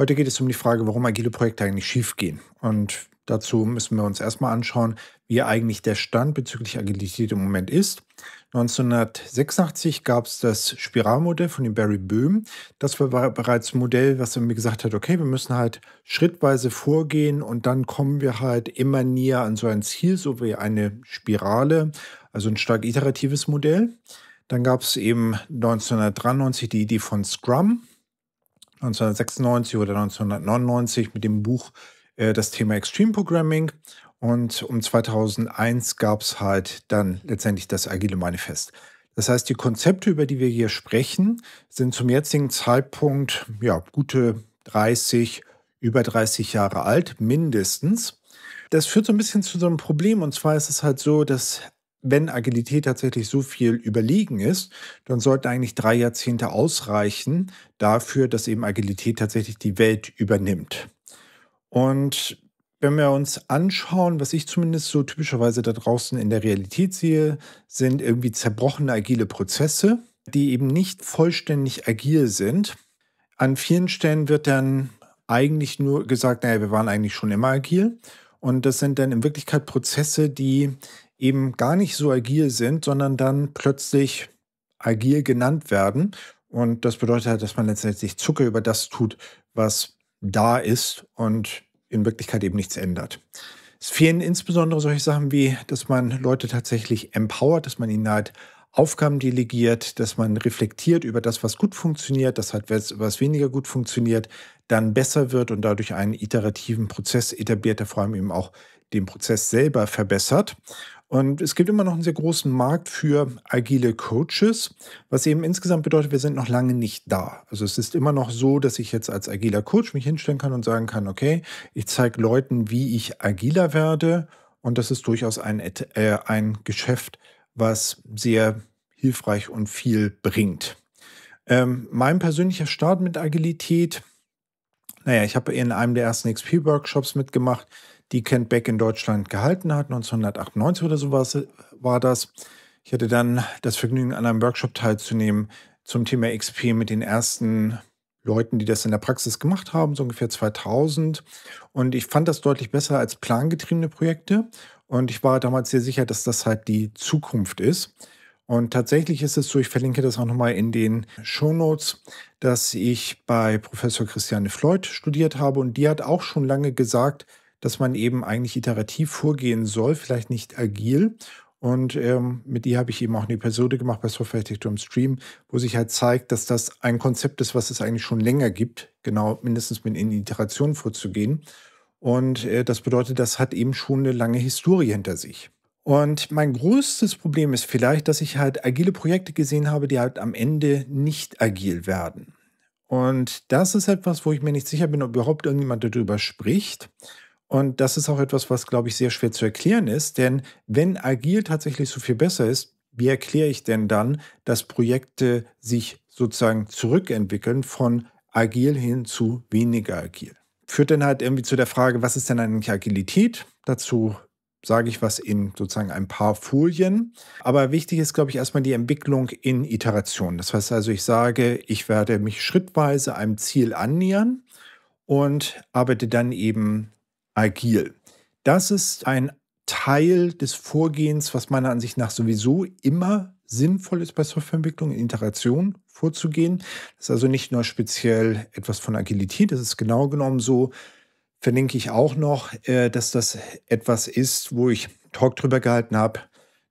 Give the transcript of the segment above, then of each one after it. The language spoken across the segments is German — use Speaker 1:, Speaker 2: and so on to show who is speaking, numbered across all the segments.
Speaker 1: Heute geht es um die Frage, warum agile Projekte eigentlich schief gehen. Und dazu müssen wir uns erstmal anschauen, wie eigentlich der Stand bezüglich Agilität im Moment ist. 1986 gab es das Spiralmodell von dem Barry Böhm. Das war bereits ein Modell, was mir gesagt hat, okay, wir müssen halt schrittweise vorgehen und dann kommen wir halt immer näher an so ein Ziel, so wie eine Spirale, also ein stark iteratives Modell. Dann gab es eben 1993 die Idee von Scrum. 1996 oder 1999 mit dem Buch äh, das Thema Extreme Programming. Und um 2001 gab es halt dann letztendlich das Agile Manifest. Das heißt, die Konzepte, über die wir hier sprechen, sind zum jetzigen Zeitpunkt ja, gute 30, über 30 Jahre alt, mindestens. Das führt so ein bisschen zu so einem Problem. Und zwar ist es halt so, dass wenn Agilität tatsächlich so viel überlegen ist, dann sollten eigentlich drei Jahrzehnte ausreichen dafür, dass eben Agilität tatsächlich die Welt übernimmt. Und wenn wir uns anschauen, was ich zumindest so typischerweise da draußen in der Realität sehe, sind irgendwie zerbrochene agile Prozesse, die eben nicht vollständig agil sind. An vielen Stellen wird dann eigentlich nur gesagt, naja, wir waren eigentlich schon immer agil. Und das sind dann in Wirklichkeit Prozesse, die eben gar nicht so agil sind, sondern dann plötzlich agil genannt werden. Und das bedeutet halt, dass man letztendlich Zucker über das tut, was da ist und in Wirklichkeit eben nichts ändert. Es fehlen insbesondere solche Sachen wie, dass man Leute tatsächlich empowert, dass man ihnen halt Aufgaben delegiert, dass man reflektiert über das, was gut funktioniert, dass halt, was weniger gut funktioniert, dann besser wird und dadurch einen iterativen Prozess etabliert, der vor allem eben auch den Prozess selber verbessert. Und es gibt immer noch einen sehr großen Markt für agile Coaches, was eben insgesamt bedeutet, wir sind noch lange nicht da. Also es ist immer noch so, dass ich jetzt als agiler Coach mich hinstellen kann und sagen kann, okay, ich zeige Leuten, wie ich agiler werde. Und das ist durchaus ein, äh, ein Geschäft, was sehr hilfreich und viel bringt. Ähm, mein persönlicher Start mit Agilität, naja, ich habe in einem der ersten XP-Workshops mitgemacht die Kent Beck in Deutschland gehalten hat. 1998 oder sowas äh, war das. Ich hatte dann das Vergnügen, an einem Workshop teilzunehmen zum Thema XP mit den ersten Leuten, die das in der Praxis gemacht haben, so ungefähr 2000. Und ich fand das deutlich besser als plangetriebene Projekte. Und ich war damals sehr sicher, dass das halt die Zukunft ist. Und tatsächlich ist es so, ich verlinke das auch nochmal in den Show Notes, dass ich bei Professor Christiane Floyd studiert habe und die hat auch schon lange gesagt, dass man eben eigentlich iterativ vorgehen soll, vielleicht nicht agil. Und ähm, mit ihr habe ich eben auch eine Episode gemacht bei Software Architektur im Stream, wo sich halt zeigt, dass das ein Konzept ist, was es eigentlich schon länger gibt, genau mindestens mit in Iterationen vorzugehen. Und äh, das bedeutet, das hat eben schon eine lange Historie hinter sich. Und mein größtes Problem ist vielleicht, dass ich halt agile Projekte gesehen habe, die halt am Ende nicht agil werden. Und das ist etwas, wo ich mir nicht sicher bin, ob überhaupt irgendjemand darüber spricht. Und das ist auch etwas, was, glaube ich, sehr schwer zu erklären ist. Denn wenn agil tatsächlich so viel besser ist, wie erkläre ich denn dann, dass Projekte sich sozusagen zurückentwickeln von agil hin zu weniger agil? Führt dann halt irgendwie zu der Frage, was ist denn eigentlich Agilität? Dazu sage ich was in sozusagen ein paar Folien. Aber wichtig ist, glaube ich, erstmal die Entwicklung in Iteration. Das heißt also, ich sage, ich werde mich schrittweise einem Ziel annähern und arbeite dann eben agil. Das ist ein Teil des Vorgehens, was meiner Ansicht nach sowieso immer sinnvoll ist bei Softwareentwicklung, in Integration vorzugehen. Das ist also nicht nur speziell etwas von Agilität, das ist genau genommen so. Verlinke ich auch noch, äh, dass das etwas ist, wo ich Talk drüber gehalten habe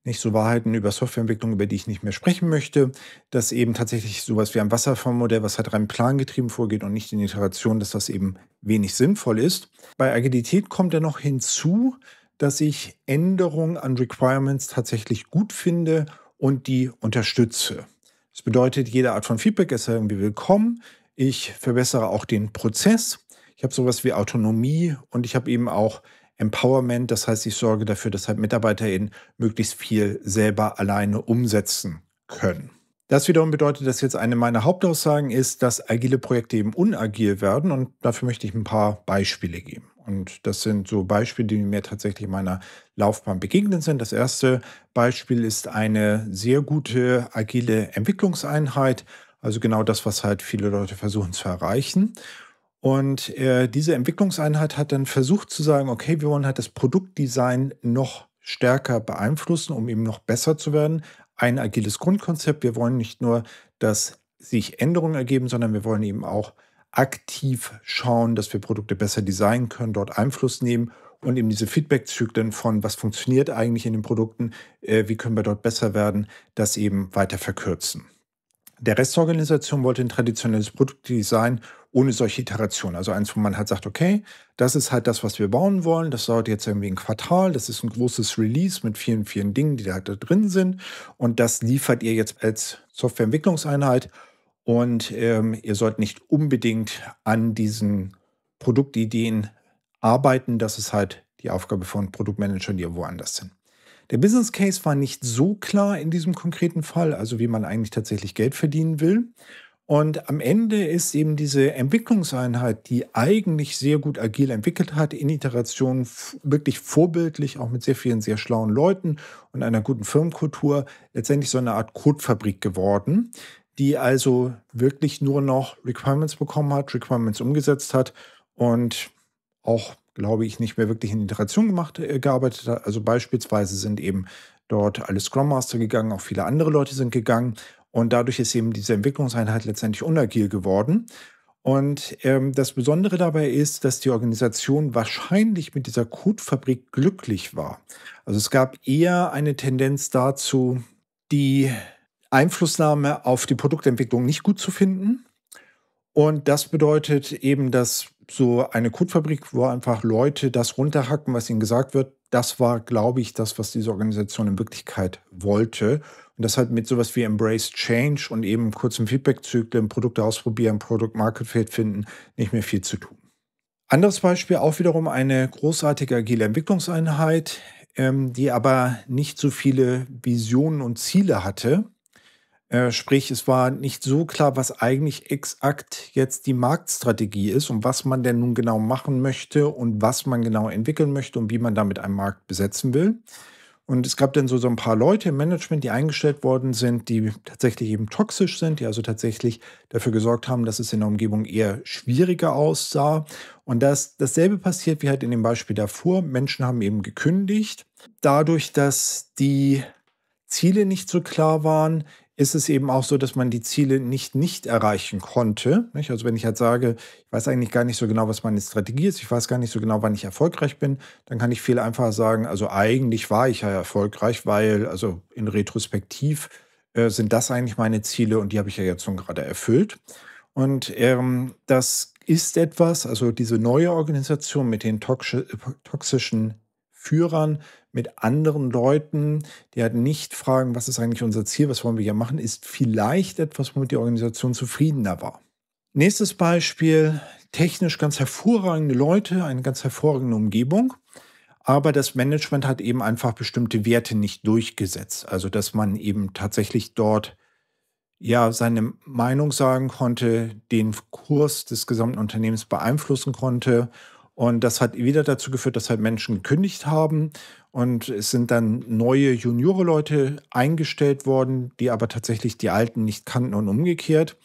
Speaker 1: nicht so Wahrheiten über Softwareentwicklung, über die ich nicht mehr sprechen möchte, dass eben tatsächlich sowas wie ein Wasserformmodell, was halt rein plangetrieben vorgeht und nicht in Iteration, dass das eben wenig sinnvoll ist. Bei Agilität kommt dann noch hinzu, dass ich Änderungen an Requirements tatsächlich gut finde und die unterstütze. Das bedeutet, jede Art von Feedback ist irgendwie willkommen. Ich verbessere auch den Prozess. Ich habe sowas wie Autonomie und ich habe eben auch Empowerment, das heißt, ich sorge dafür, dass halt MitarbeiterInnen möglichst viel selber alleine umsetzen können. Das wiederum bedeutet, dass jetzt eine meiner Hauptaussagen ist, dass agile Projekte eben unagil werden und dafür möchte ich ein paar Beispiele geben. Und das sind so Beispiele, die mir tatsächlich in meiner Laufbahn begegnet sind. Das erste Beispiel ist eine sehr gute agile Entwicklungseinheit, also genau das, was halt viele Leute versuchen zu erreichen. Und äh, diese Entwicklungseinheit hat dann versucht zu sagen, okay, wir wollen halt das Produktdesign noch stärker beeinflussen, um eben noch besser zu werden. Ein agiles Grundkonzept. Wir wollen nicht nur, dass sich Änderungen ergeben, sondern wir wollen eben auch aktiv schauen, dass wir Produkte besser designen können, dort Einfluss nehmen und eben diese Feedback-Zyklen von, was funktioniert eigentlich in den Produkten, äh, wie können wir dort besser werden, das eben weiter verkürzen. Der Rest der Organisation wollte ein traditionelles Produktdesign ohne solche Iterationen. Also eins, wo man halt sagt, okay, das ist halt das, was wir bauen wollen. Das dauert jetzt irgendwie ein Quartal. Das ist ein großes Release mit vielen, vielen Dingen, die da, halt da drin sind. Und das liefert ihr jetzt als Softwareentwicklungseinheit. Und ähm, ihr sollt nicht unbedingt an diesen Produktideen arbeiten. Das ist halt die Aufgabe von Produktmanagern, die woanders sind. Der Business Case war nicht so klar in diesem konkreten Fall, also wie man eigentlich tatsächlich Geld verdienen will. Und am Ende ist eben diese Entwicklungseinheit, die eigentlich sehr gut agil entwickelt hat, in Iterationen wirklich vorbildlich, auch mit sehr vielen sehr schlauen Leuten und einer guten Firmenkultur, letztendlich so eine Art Codefabrik geworden, die also wirklich nur noch Requirements bekommen hat, Requirements umgesetzt hat und auch glaube ich, nicht mehr wirklich in Integration gemacht, äh, gearbeitet hat. Also beispielsweise sind eben dort alle Scrum Master gegangen, auch viele andere Leute sind gegangen. Und dadurch ist eben diese Entwicklungseinheit letztendlich unagil geworden. Und ähm, das Besondere dabei ist, dass die Organisation wahrscheinlich mit dieser Codefabrik glücklich war. Also es gab eher eine Tendenz dazu, die Einflussnahme auf die Produktentwicklung nicht gut zu finden und das bedeutet eben, dass so eine Kutfabrik, wo einfach Leute das runterhacken, was ihnen gesagt wird, das war, glaube ich, das, was diese Organisation in Wirklichkeit wollte. Und das hat mit sowas wie Embrace Change und eben kurzem Feedback-Zyklen, Produkte ausprobieren, Produkt-Market-Fit finden, nicht mehr viel zu tun. Anderes Beispiel, auch wiederum eine großartige agile Entwicklungseinheit, ähm, die aber nicht so viele Visionen und Ziele hatte äh, sprich, es war nicht so klar, was eigentlich exakt jetzt die Marktstrategie ist und was man denn nun genau machen möchte und was man genau entwickeln möchte und wie man damit einen Markt besetzen will. Und es gab dann so, so ein paar Leute im Management, die eingestellt worden sind, die tatsächlich eben toxisch sind, die also tatsächlich dafür gesorgt haben, dass es in der Umgebung eher schwieriger aussah. Und dass dasselbe passiert wie halt in dem Beispiel davor. Menschen haben eben gekündigt. Dadurch, dass die Ziele nicht so klar waren, ist es eben auch so, dass man die Ziele nicht nicht erreichen konnte. Nicht? Also wenn ich halt sage, ich weiß eigentlich gar nicht so genau, was meine Strategie ist, ich weiß gar nicht so genau, wann ich erfolgreich bin, dann kann ich viel einfacher sagen, also eigentlich war ich ja erfolgreich, weil also in Retrospektiv äh, sind das eigentlich meine Ziele und die habe ich ja jetzt schon gerade erfüllt. Und ähm, das ist etwas, also diese neue Organisation mit den toxischen Führern mit anderen Leuten, die halt nicht fragen, was ist eigentlich unser Ziel, was wollen wir hier machen, ist vielleicht etwas, womit die Organisation zufriedener war. Nächstes Beispiel, technisch ganz hervorragende Leute, eine ganz hervorragende Umgebung. Aber das Management hat eben einfach bestimmte Werte nicht durchgesetzt. Also, dass man eben tatsächlich dort ja seine Meinung sagen konnte, den Kurs des gesamten Unternehmens beeinflussen konnte. Und das hat wieder dazu geführt, dass halt Menschen gekündigt haben und es sind dann neue Juniore-Leute eingestellt worden, die aber tatsächlich die Alten nicht kannten und umgekehrt.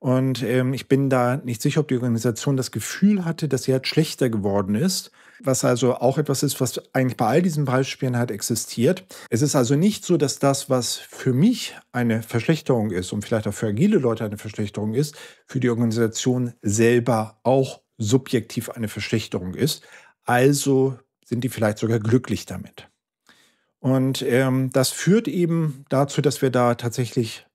Speaker 1: Und ähm, ich bin da nicht sicher, ob die Organisation das Gefühl hatte, dass sie halt schlechter geworden ist. Was also auch etwas ist, was eigentlich bei all diesen Beispielen halt existiert. Es ist also nicht so, dass das, was für mich eine Verschlechterung ist und vielleicht auch für agile Leute eine Verschlechterung ist, für die Organisation selber auch subjektiv eine Verschlechterung ist. Also sind die vielleicht sogar glücklich damit. Und ähm, das führt eben dazu, dass wir da tatsächlich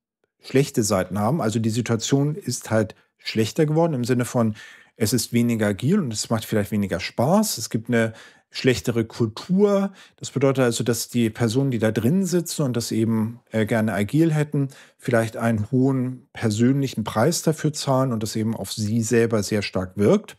Speaker 1: schlechte Seiten haben. Also die Situation ist halt schlechter geworden im Sinne von, es ist weniger agil und es macht vielleicht weniger Spaß. Es gibt eine schlechtere Kultur. Das bedeutet also, dass die Personen, die da drin sitzen und das eben äh, gerne agil hätten, vielleicht einen hohen persönlichen Preis dafür zahlen und das eben auf sie selber sehr stark wirkt.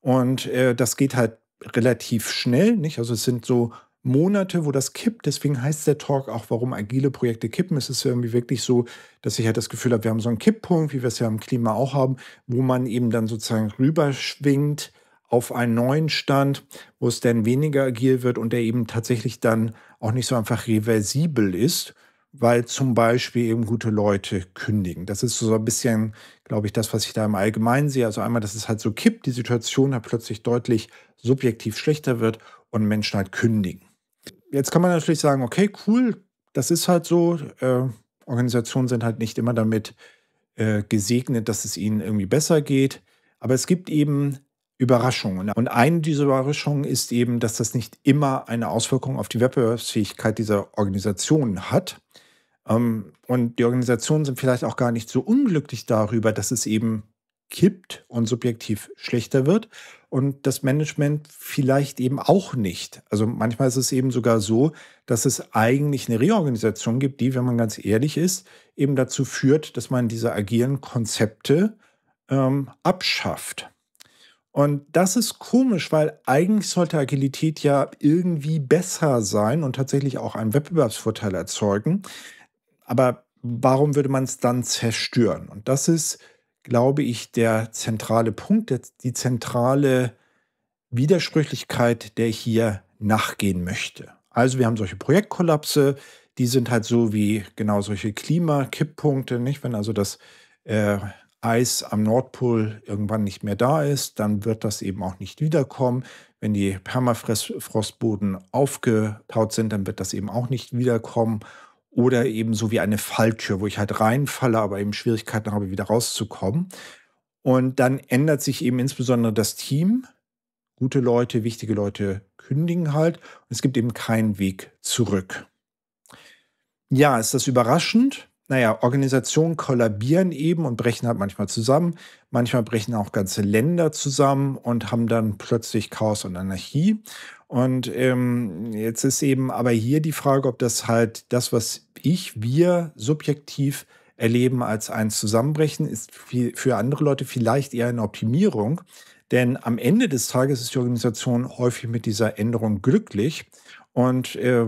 Speaker 1: Und äh, das geht halt relativ schnell, nicht? Also es sind so Monate, wo das kippt. Deswegen heißt der Talk auch, warum agile Projekte kippen. Es ist irgendwie wirklich so, dass ich halt das Gefühl habe, wir haben so einen Kipppunkt, wie wir es ja im Klima auch haben, wo man eben dann sozusagen rüberschwingt auf einen neuen Stand, wo es dann weniger agil wird und der eben tatsächlich dann auch nicht so einfach reversibel ist weil zum Beispiel eben gute Leute kündigen. Das ist so ein bisschen, glaube ich, das, was ich da im Allgemeinen sehe. Also einmal, dass es halt so kippt, die Situation halt plötzlich deutlich subjektiv schlechter wird und Menschen halt kündigen. Jetzt kann man natürlich sagen, okay, cool, das ist halt so. Äh, Organisationen sind halt nicht immer damit äh, gesegnet, dass es ihnen irgendwie besser geht. Aber es gibt eben Überraschungen. Und eine dieser Überraschungen ist eben, dass das nicht immer eine Auswirkung auf die Wettbewerbsfähigkeit dieser Organisationen hat. Ähm, und die Organisationen sind vielleicht auch gar nicht so unglücklich darüber, dass es eben kippt und subjektiv schlechter wird. Und das Management vielleicht eben auch nicht. Also manchmal ist es eben sogar so, dass es eigentlich eine Reorganisation gibt, die, wenn man ganz ehrlich ist, eben dazu führt, dass man diese agilen Konzepte ähm, abschafft. Und das ist komisch, weil eigentlich sollte Agilität ja irgendwie besser sein und tatsächlich auch einen Wettbewerbsvorteil erzeugen. Aber warum würde man es dann zerstören? Und das ist, glaube ich, der zentrale Punkt, die zentrale Widersprüchlichkeit, der ich hier nachgehen möchte. Also wir haben solche Projektkollapse, die sind halt so wie genau solche Klimakipppunkte, nicht? Wenn also das äh, Eis am Nordpol irgendwann nicht mehr da ist, dann wird das eben auch nicht wiederkommen. Wenn die Permafrostboden aufgetaut sind, dann wird das eben auch nicht wiederkommen. Oder eben so wie eine Falltür, wo ich halt reinfalle, aber eben Schwierigkeiten habe, wieder rauszukommen. Und dann ändert sich eben insbesondere das Team. Gute Leute, wichtige Leute kündigen halt. Und es gibt eben keinen Weg zurück. Ja, ist das überraschend? naja, Organisationen kollabieren eben und brechen halt manchmal zusammen. Manchmal brechen auch ganze Länder zusammen und haben dann plötzlich Chaos und Anarchie. Und ähm, jetzt ist eben aber hier die Frage, ob das halt das, was ich, wir subjektiv erleben als ein Zusammenbrechen, ist für andere Leute vielleicht eher eine Optimierung. Denn am Ende des Tages ist die Organisation häufig mit dieser Änderung glücklich und äh,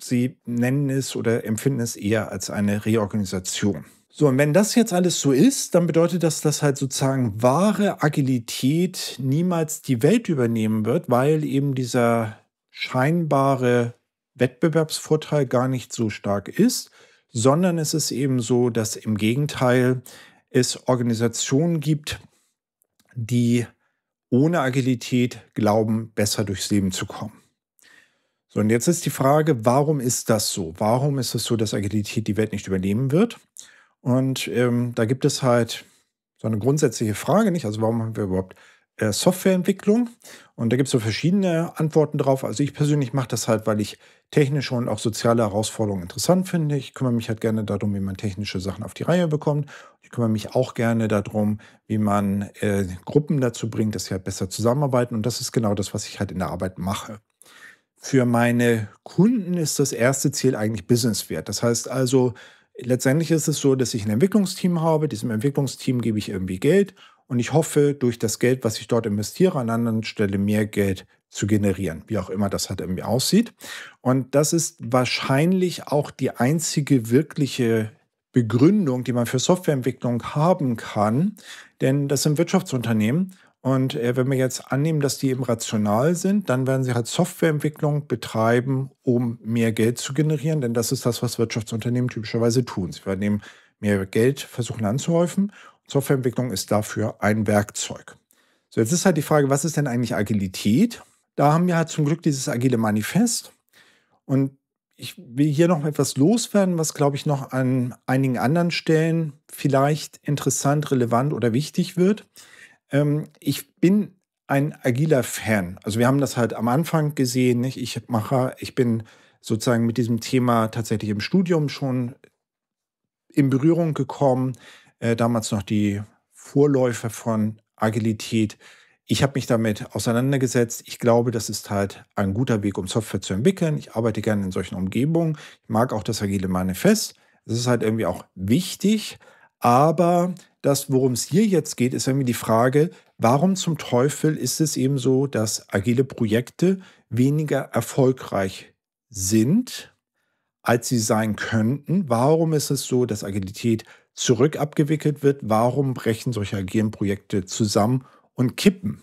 Speaker 1: sie nennen es oder empfinden es eher als eine Reorganisation. So, und wenn das jetzt alles so ist, dann bedeutet das, dass halt sozusagen wahre Agilität niemals die Welt übernehmen wird, weil eben dieser scheinbare Wettbewerbsvorteil gar nicht so stark ist, sondern es ist eben so, dass im Gegenteil es Organisationen gibt, die ohne Agilität glauben, besser durchs Leben zu kommen. So, und jetzt ist die Frage, warum ist das so? Warum ist es so, dass Agilität die Welt nicht übernehmen wird? Und ähm, da gibt es halt so eine grundsätzliche Frage, nicht? Also, warum haben wir überhaupt äh, Softwareentwicklung? Und da gibt es so verschiedene Antworten drauf. Also, ich persönlich mache das halt, weil ich technische und auch soziale Herausforderungen interessant finde. Ich kümmere mich halt gerne darum, wie man technische Sachen auf die Reihe bekommt. Ich kümmere mich auch gerne darum, wie man äh, Gruppen dazu bringt, dass sie halt besser zusammenarbeiten. Und das ist genau das, was ich halt in der Arbeit mache. Für meine Kunden ist das erste Ziel eigentlich Businesswert. Das heißt also, letztendlich ist es so, dass ich ein Entwicklungsteam habe. Diesem Entwicklungsteam gebe ich irgendwie Geld und ich hoffe, durch das Geld, was ich dort investiere, an anderen Stelle mehr Geld zu generieren, wie auch immer das halt irgendwie aussieht. Und das ist wahrscheinlich auch die einzige wirkliche Begründung, die man für Softwareentwicklung haben kann, denn das sind Wirtschaftsunternehmen und äh, wenn wir jetzt annehmen, dass die eben rational sind, dann werden sie halt Softwareentwicklung betreiben, um mehr Geld zu generieren. Denn das ist das, was Wirtschaftsunternehmen typischerweise tun. Sie werden mehr Geld versuchen anzuhäufen. Softwareentwicklung ist dafür ein Werkzeug. So, jetzt ist halt die Frage, was ist denn eigentlich Agilität? Da haben wir halt zum Glück dieses agile Manifest. Und ich will hier noch etwas loswerden, was, glaube ich, noch an einigen anderen Stellen vielleicht interessant, relevant oder wichtig wird. Ähm, ich bin ein agiler Fan. Also wir haben das halt am Anfang gesehen. Nicht? Ich mache, ich bin sozusagen mit diesem Thema tatsächlich im Studium schon in Berührung gekommen. Äh, damals noch die Vorläufer von Agilität. Ich habe mich damit auseinandergesetzt. Ich glaube, das ist halt ein guter Weg, um Software zu entwickeln. Ich arbeite gerne in solchen Umgebungen. Ich mag auch das agile Manifest. Es ist halt irgendwie auch wichtig, aber das, worum es hier jetzt geht, ist irgendwie die Frage, warum zum Teufel ist es eben so, dass agile Projekte weniger erfolgreich sind, als sie sein könnten? Warum ist es so, dass Agilität zurück abgewickelt wird? Warum brechen solche agilen Projekte zusammen und kippen?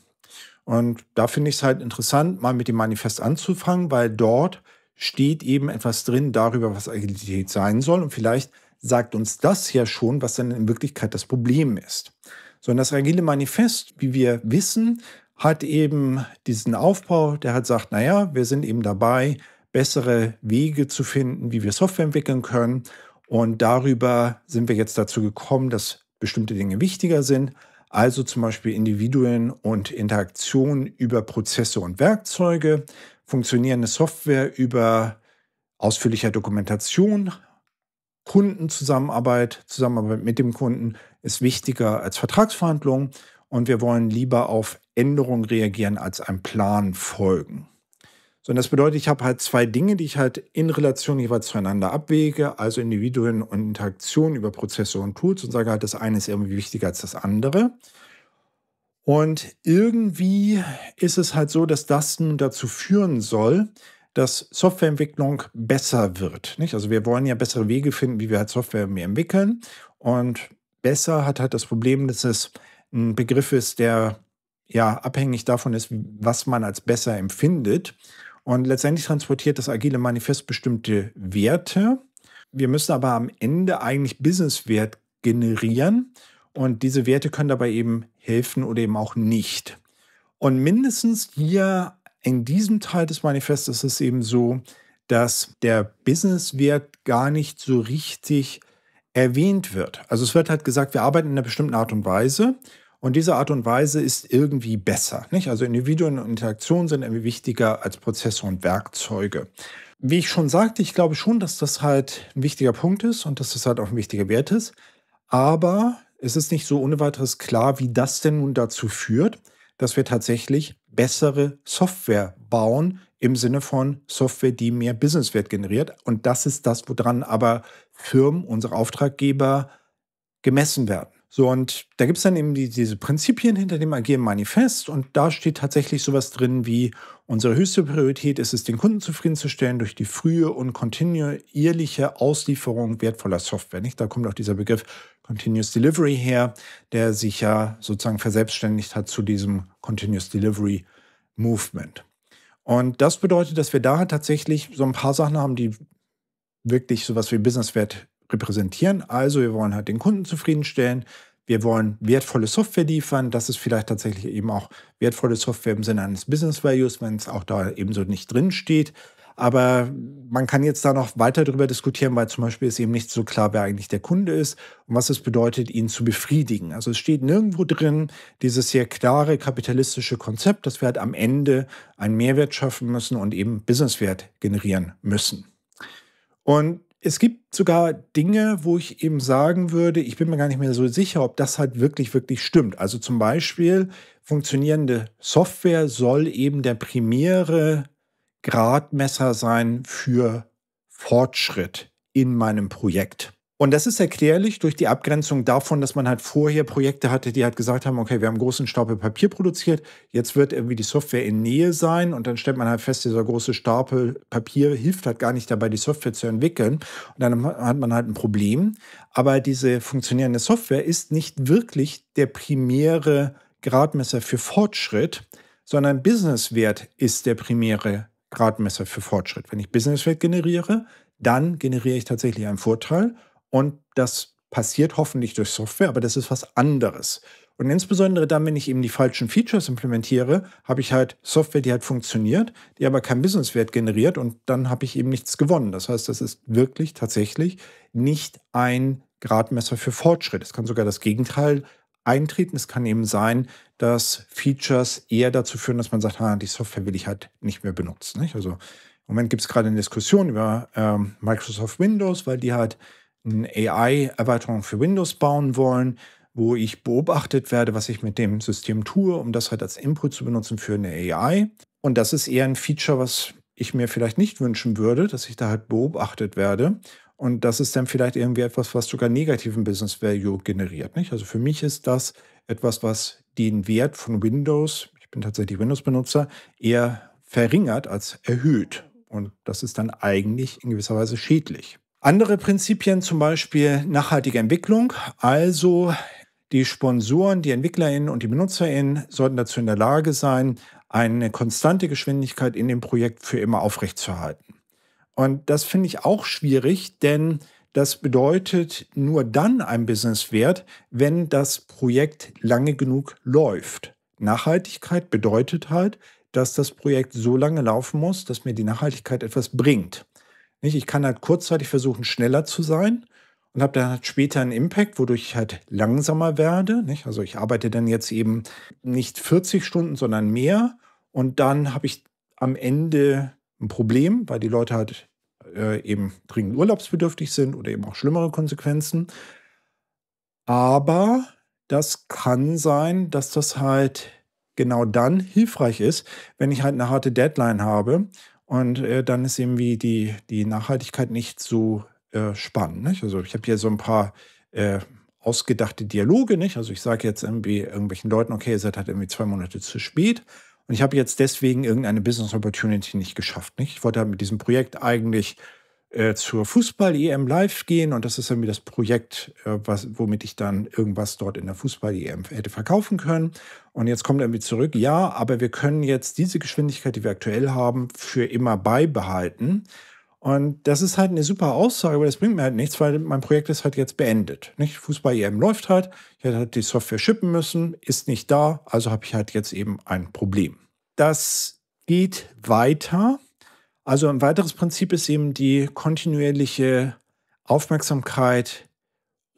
Speaker 1: Und da finde ich es halt interessant, mal mit dem Manifest anzufangen, weil dort steht eben etwas drin darüber, was Agilität sein soll. Und vielleicht sagt uns das ja schon, was dann in Wirklichkeit das Problem ist. Sondern das Agile Manifest, wie wir wissen, hat eben diesen Aufbau, der halt sagt, naja, wir sind eben dabei, bessere Wege zu finden, wie wir Software entwickeln können. Und darüber sind wir jetzt dazu gekommen, dass bestimmte Dinge wichtiger sind. Also zum Beispiel Individuen und Interaktionen über Prozesse und Werkzeuge, funktionierende Software über ausführlicher Dokumentation, Kundenzusammenarbeit, Zusammenarbeit mit dem Kunden ist wichtiger als Vertragsverhandlungen und wir wollen lieber auf Änderungen reagieren als einem Plan folgen. So, und das bedeutet, ich habe halt zwei Dinge, die ich halt in Relation jeweils zueinander abwäge, also Individuen und Interaktion über Prozesse und Tools und sage halt, das eine ist irgendwie wichtiger als das andere. Und irgendwie ist es halt so, dass das nun dazu führen soll, dass Softwareentwicklung besser wird. Nicht? Also wir wollen ja bessere Wege finden, wie wir halt Software mehr entwickeln. Und besser hat halt das Problem, dass es ein Begriff ist, der ja abhängig davon ist, was man als besser empfindet. Und letztendlich transportiert das agile Manifest bestimmte Werte. Wir müssen aber am Ende eigentlich Businesswert generieren. Und diese Werte können dabei eben helfen oder eben auch nicht. Und mindestens hier in diesem Teil des Manifests ist es eben so, dass der Businesswert gar nicht so richtig erwähnt wird. Also es wird halt gesagt, wir arbeiten in einer bestimmten Art und Weise und diese Art und Weise ist irgendwie besser. Nicht? Also Individuen und Interaktionen sind irgendwie wichtiger als Prozesse und Werkzeuge. Wie ich schon sagte, ich glaube schon, dass das halt ein wichtiger Punkt ist und dass das halt auch ein wichtiger Wert ist. Aber es ist nicht so ohne weiteres klar, wie das denn nun dazu führt, dass wir tatsächlich bessere Software bauen im Sinne von Software, die mehr Businesswert generiert. Und das ist das, woran aber Firmen, unsere Auftraggeber gemessen werden. So, und da gibt es dann eben die, diese Prinzipien hinter dem agilen Manifest und da steht tatsächlich sowas drin wie, unsere höchste Priorität ist es, den Kunden zufriedenzustellen durch die frühe und kontinuierliche Auslieferung wertvoller Software. Nicht? Da kommt auch dieser Begriff Continuous Delivery her, der sich ja sozusagen verselbstständigt hat zu diesem Continuous Delivery Movement. Und das bedeutet, dass wir da tatsächlich so ein paar Sachen haben, die wirklich so was wie Businesswert repräsentieren. Also wir wollen halt den Kunden zufriedenstellen, wir wollen wertvolle Software liefern. Das ist vielleicht tatsächlich eben auch wertvolle Software im Sinne eines Business Values, wenn es auch da ebenso nicht drin steht. Aber man kann jetzt da noch weiter darüber diskutieren, weil zum Beispiel ist eben nicht so klar, wer eigentlich der Kunde ist und was es bedeutet, ihn zu befriedigen. Also es steht nirgendwo drin, dieses sehr klare kapitalistische Konzept, dass wir halt am Ende einen Mehrwert schaffen müssen und eben Businesswert generieren müssen. Und es gibt sogar Dinge, wo ich eben sagen würde, ich bin mir gar nicht mehr so sicher, ob das halt wirklich, wirklich stimmt. Also zum Beispiel funktionierende Software soll eben der primäre Gradmesser sein für Fortschritt in meinem Projekt. Und das ist erklärlich durch die Abgrenzung davon, dass man halt vorher Projekte hatte, die halt gesagt haben, okay, wir haben großen Stapel Papier produziert, jetzt wird irgendwie die Software in Nähe sein und dann stellt man halt fest, dieser große Stapel Papier hilft halt gar nicht dabei, die Software zu entwickeln. Und dann hat man halt ein Problem. Aber diese funktionierende Software ist nicht wirklich der primäre Gradmesser für Fortschritt, sondern Businesswert ist der primäre Gradmesser für Fortschritt. Wenn ich Businesswert generiere, dann generiere ich tatsächlich einen Vorteil und das passiert hoffentlich durch Software, aber das ist was anderes. Und insbesondere dann, wenn ich eben die falschen Features implementiere, habe ich halt Software, die halt funktioniert, die aber keinen Businesswert generiert und dann habe ich eben nichts gewonnen. Das heißt, das ist wirklich tatsächlich nicht ein Gradmesser für Fortschritt. Es kann sogar das Gegenteil sein eintreten. Es kann eben sein, dass Features eher dazu führen, dass man sagt, ha, ah, die Software will ich halt nicht mehr benutzen. Nicht? Also im Moment gibt es gerade eine Diskussion über ähm, Microsoft Windows, weil die halt eine AI-Erweiterung für Windows bauen wollen, wo ich beobachtet werde, was ich mit dem System tue, um das halt als Input zu benutzen für eine AI. Und das ist eher ein Feature, was ich mir vielleicht nicht wünschen würde, dass ich da halt beobachtet werde. Und das ist dann vielleicht irgendwie etwas, was sogar negativen Business Value generiert. Nicht? Also für mich ist das etwas, was den Wert von Windows, ich bin tatsächlich Windows-Benutzer, eher verringert als erhöht. Und das ist dann eigentlich in gewisser Weise schädlich. Andere Prinzipien, zum Beispiel nachhaltige Entwicklung. Also die Sponsoren, die EntwicklerInnen und die BenutzerInnen sollten dazu in der Lage sein, eine konstante Geschwindigkeit in dem Projekt für immer aufrechtzuerhalten. Und das finde ich auch schwierig, denn das bedeutet nur dann ein Businesswert, wenn das Projekt lange genug läuft. Nachhaltigkeit bedeutet halt, dass das Projekt so lange laufen muss, dass mir die Nachhaltigkeit etwas bringt. Nicht? Ich kann halt kurzzeitig versuchen, schneller zu sein und habe dann halt später einen Impact, wodurch ich halt langsamer werde. Nicht? Also ich arbeite dann jetzt eben nicht 40 Stunden, sondern mehr und dann habe ich am Ende ein Problem, weil die Leute halt äh, eben dringend urlaubsbedürftig sind oder eben auch schlimmere Konsequenzen. Aber das kann sein, dass das halt genau dann hilfreich ist, wenn ich halt eine harte Deadline habe und äh, dann ist irgendwie die, die Nachhaltigkeit nicht so äh, spannend. Nicht? Also ich habe hier so ein paar äh, ausgedachte Dialoge, nicht? Also ich sage jetzt irgendwie irgendwelchen Leuten, okay, ihr seid halt irgendwie zwei Monate zu spät. Und ich habe jetzt deswegen irgendeine Business Opportunity nicht geschafft. Nicht? Ich wollte halt mit diesem Projekt eigentlich äh, zur Fußball-EM live gehen und das ist irgendwie das Projekt, äh, was, womit ich dann irgendwas dort in der Fußball-EM hätte verkaufen können. Und jetzt kommt er irgendwie zurück, ja, aber wir können jetzt diese Geschwindigkeit, die wir aktuell haben, für immer beibehalten. Und das ist halt eine super Aussage, aber das bringt mir halt nichts, weil mein Projekt ist halt jetzt beendet. Nicht? Fußball EM läuft halt, ich hätte halt die Software shippen müssen, ist nicht da, also habe ich halt jetzt eben ein Problem. Das geht weiter. Also ein weiteres Prinzip ist eben die kontinuierliche Aufmerksamkeit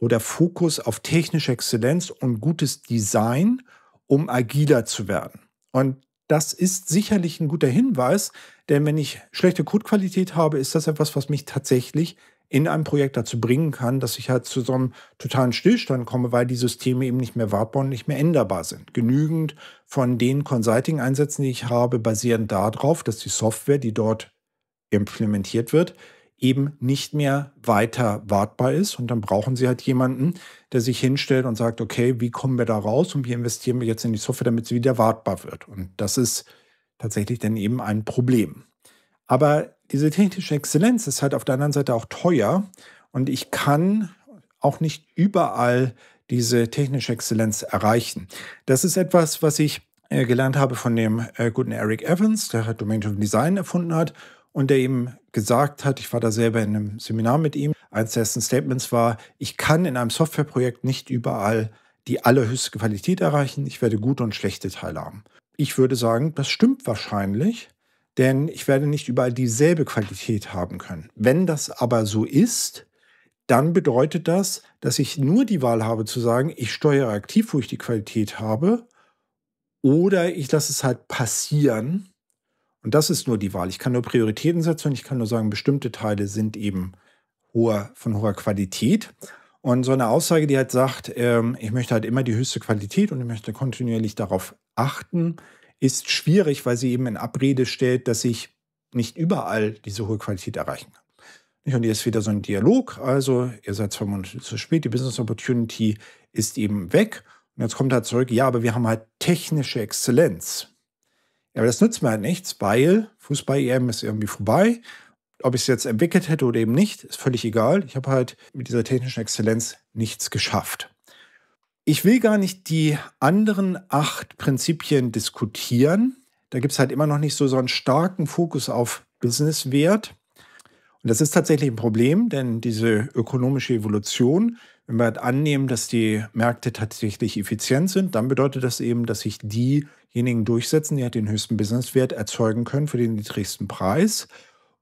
Speaker 1: oder Fokus auf technische Exzellenz und gutes Design, um agiler zu werden. Und das ist sicherlich ein guter Hinweis, denn wenn ich schlechte Codequalität habe, ist das etwas, was mich tatsächlich in einem Projekt dazu bringen kann, dass ich halt zu so einem totalen Stillstand komme, weil die Systeme eben nicht mehr wartbar und nicht mehr änderbar sind. Genügend von den Consulting-Einsätzen, die ich habe, basieren darauf, dass die Software, die dort implementiert wird, eben nicht mehr weiter wartbar ist. Und dann brauchen sie halt jemanden, der sich hinstellt und sagt, okay, wie kommen wir da raus und wie investieren wir jetzt in die Software, damit sie wieder wartbar wird. Und das ist tatsächlich dann eben ein Problem. Aber diese technische Exzellenz ist halt auf der anderen Seite auch teuer und ich kann auch nicht überall diese technische Exzellenz erreichen. Das ist etwas, was ich äh, gelernt habe von dem äh, guten Eric Evans, der halt Domain Driven Design erfunden hat und der eben gesagt hat, ich war da selber in einem Seminar mit ihm, eines dessen Statements war, ich kann in einem Softwareprojekt nicht überall die allerhöchste Qualität erreichen, ich werde gute und schlechte Teile haben. Ich würde sagen, das stimmt wahrscheinlich, denn ich werde nicht überall dieselbe Qualität haben können. Wenn das aber so ist, dann bedeutet das, dass ich nur die Wahl habe zu sagen, ich steuere aktiv, wo ich die Qualität habe, oder ich lasse es halt passieren und das ist nur die Wahl. Ich kann nur Prioritäten setzen und ich kann nur sagen, bestimmte Teile sind eben hoher, von hoher Qualität. Und so eine Aussage, die halt sagt, ähm, ich möchte halt immer die höchste Qualität und ich möchte kontinuierlich darauf achten, ist schwierig, weil sie eben in Abrede stellt, dass ich nicht überall diese hohe Qualität erreichen kann. Und hier ist wieder so ein Dialog. Also, ihr seid zwei Monate zu spät, die Business Opportunity ist eben weg. Und jetzt kommt halt zurück, ja, aber wir haben halt technische Exzellenz. Ja, aber das nützt mir halt nichts, weil Fußball-EM ist irgendwie vorbei. Ob ich es jetzt entwickelt hätte oder eben nicht, ist völlig egal. Ich habe halt mit dieser technischen Exzellenz nichts geschafft. Ich will gar nicht die anderen acht Prinzipien diskutieren. Da gibt es halt immer noch nicht so, so einen starken Fokus auf Businesswert. Und das ist tatsächlich ein Problem, denn diese ökonomische Evolution wenn wir halt annehmen, dass die Märkte tatsächlich effizient sind, dann bedeutet das eben, dass sich diejenigen durchsetzen, die halt den höchsten Businesswert erzeugen können für den niedrigsten Preis.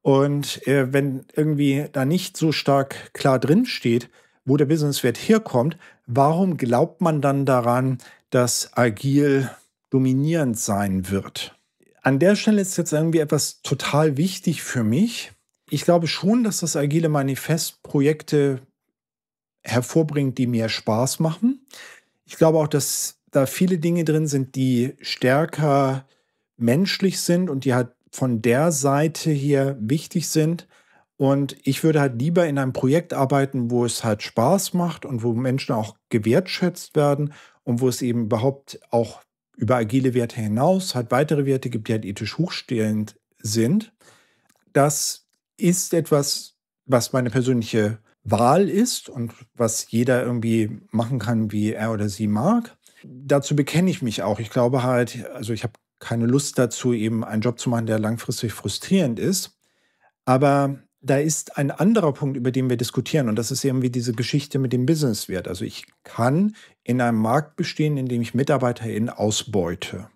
Speaker 1: Und äh, wenn irgendwie da nicht so stark klar drin steht, wo der Businesswert herkommt, warum glaubt man dann daran, dass agil dominierend sein wird? An der Stelle ist jetzt irgendwie etwas total wichtig für mich. Ich glaube schon, dass das agile Manifest Projekte hervorbringt, die mir Spaß machen. Ich glaube auch, dass da viele Dinge drin sind, die stärker menschlich sind und die halt von der Seite hier wichtig sind. Und ich würde halt lieber in einem Projekt arbeiten, wo es halt Spaß macht und wo Menschen auch gewertschätzt werden und wo es eben überhaupt auch über agile Werte hinaus halt weitere Werte gibt, die halt ethisch hochstehend sind. Das ist etwas, was meine persönliche Wahl ist und was jeder irgendwie machen kann, wie er oder sie mag. Dazu bekenne ich mich auch. Ich glaube halt, also ich habe keine Lust dazu, eben einen Job zu machen, der langfristig frustrierend ist. Aber da ist ein anderer Punkt, über den wir diskutieren, und das ist irgendwie diese Geschichte mit dem Businesswert. Also ich kann in einem Markt bestehen, in dem ich MitarbeiterInnen ausbeute.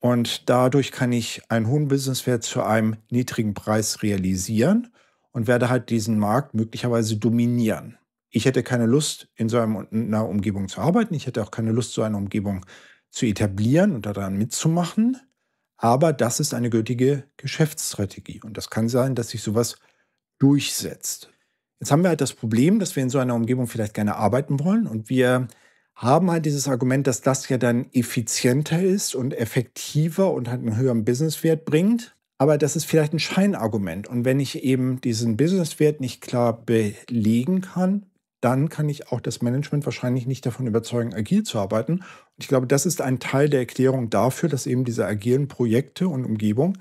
Speaker 1: Und dadurch kann ich einen hohen Businesswert zu einem niedrigen Preis realisieren und werde halt diesen Markt möglicherweise dominieren. Ich hätte keine Lust, in so einer Umgebung zu arbeiten. Ich hätte auch keine Lust, so eine Umgebung zu etablieren und daran mitzumachen. Aber das ist eine gültige Geschäftsstrategie. Und das kann sein, dass sich sowas durchsetzt. Jetzt haben wir halt das Problem, dass wir in so einer Umgebung vielleicht gerne arbeiten wollen. Und wir haben halt dieses Argument, dass das ja dann effizienter ist und effektiver und halt einen höheren Businesswert bringt. Aber das ist vielleicht ein Scheinargument. Und wenn ich eben diesen Businesswert nicht klar belegen kann, dann kann ich auch das Management wahrscheinlich nicht davon überzeugen, agil zu arbeiten. Und ich glaube, das ist ein Teil der Erklärung dafür, dass eben diese agilen Projekte und Umgebung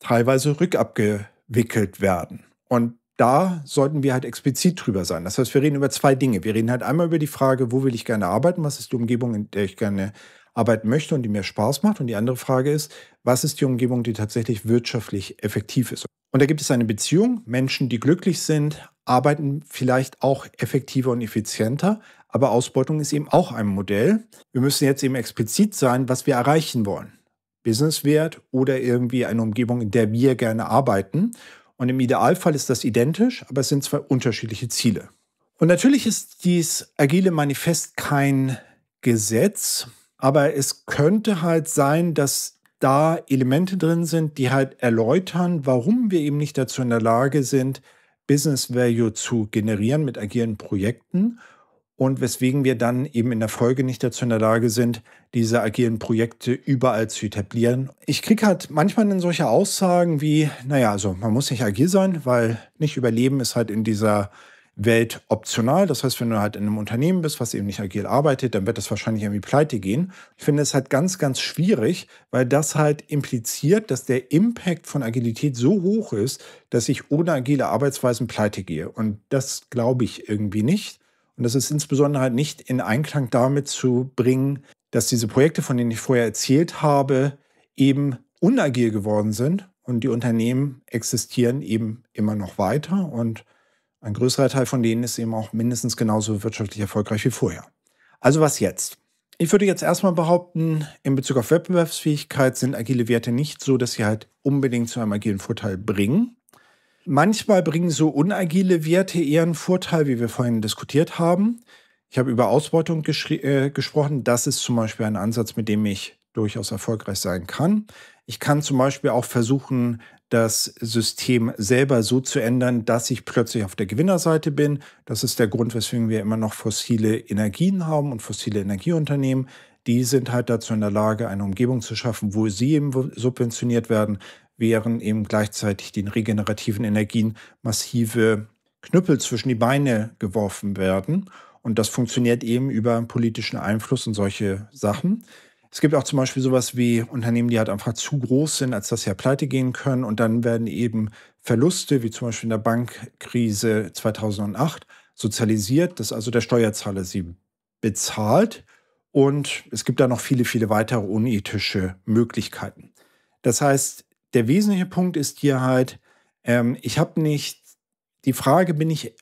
Speaker 1: teilweise rückabgewickelt werden. Und da sollten wir halt explizit drüber sein. Das heißt, wir reden über zwei Dinge. Wir reden halt einmal über die Frage, wo will ich gerne arbeiten, was ist die Umgebung, in der ich gerne arbeite arbeiten möchte und die mir Spaß macht. Und die andere Frage ist, was ist die Umgebung, die tatsächlich wirtschaftlich effektiv ist? Und da gibt es eine Beziehung. Menschen, die glücklich sind, arbeiten vielleicht auch effektiver und effizienter, aber Ausbeutung ist eben auch ein Modell. Wir müssen jetzt eben explizit sein, was wir erreichen wollen. Businesswert oder irgendwie eine Umgebung, in der wir gerne arbeiten. Und im Idealfall ist das identisch, aber es sind zwei unterschiedliche Ziele. Und natürlich ist dieses agile Manifest kein Gesetz, aber es könnte halt sein, dass da Elemente drin sind, die halt erläutern, warum wir eben nicht dazu in der Lage sind, Business Value zu generieren mit agilen Projekten und weswegen wir dann eben in der Folge nicht dazu in der Lage sind, diese agilen Projekte überall zu etablieren. Ich kriege halt manchmal dann solche Aussagen wie, naja, also man muss nicht agil sein, weil nicht überleben ist halt in dieser Welt optional. Das heißt, wenn du halt in einem Unternehmen bist, was eben nicht agil arbeitet, dann wird das wahrscheinlich irgendwie pleite gehen. Ich finde es halt ganz, ganz schwierig, weil das halt impliziert, dass der Impact von Agilität so hoch ist, dass ich ohne agile Arbeitsweisen pleite gehe. Und das glaube ich irgendwie nicht. Und das ist insbesondere halt nicht in Einklang damit zu bringen, dass diese Projekte, von denen ich vorher erzählt habe, eben unagil geworden sind und die Unternehmen existieren eben immer noch weiter und ein größerer Teil von denen ist eben auch mindestens genauso wirtschaftlich erfolgreich wie vorher. Also was jetzt? Ich würde jetzt erstmal behaupten, in Bezug auf Wettbewerbsfähigkeit sind agile Werte nicht so, dass sie halt unbedingt zu einem agilen Vorteil bringen. Manchmal bringen so unagile Werte eher einen Vorteil, wie wir vorhin diskutiert haben. Ich habe über Ausbeutung äh, gesprochen. Das ist zum Beispiel ein Ansatz, mit dem ich durchaus erfolgreich sein kann. Ich kann zum Beispiel auch versuchen, das System selber so zu ändern, dass ich plötzlich auf der Gewinnerseite bin. Das ist der Grund, weswegen wir immer noch fossile Energien haben und fossile Energieunternehmen. Die sind halt dazu in der Lage, eine Umgebung zu schaffen, wo sie eben subventioniert werden, während eben gleichzeitig den regenerativen Energien massive Knüppel zwischen die Beine geworfen werden. Und das funktioniert eben über politischen Einfluss und solche Sachen. Es gibt auch zum Beispiel sowas wie Unternehmen, die halt einfach zu groß sind, als dass sie ja pleite gehen können. Und dann werden eben Verluste, wie zum Beispiel in der Bankkrise 2008, sozialisiert, dass also der Steuerzahler sie bezahlt. Und es gibt da noch viele, viele weitere unethische Möglichkeiten. Das heißt, der wesentliche Punkt ist hier halt, ähm, ich habe nicht die Frage, bin ich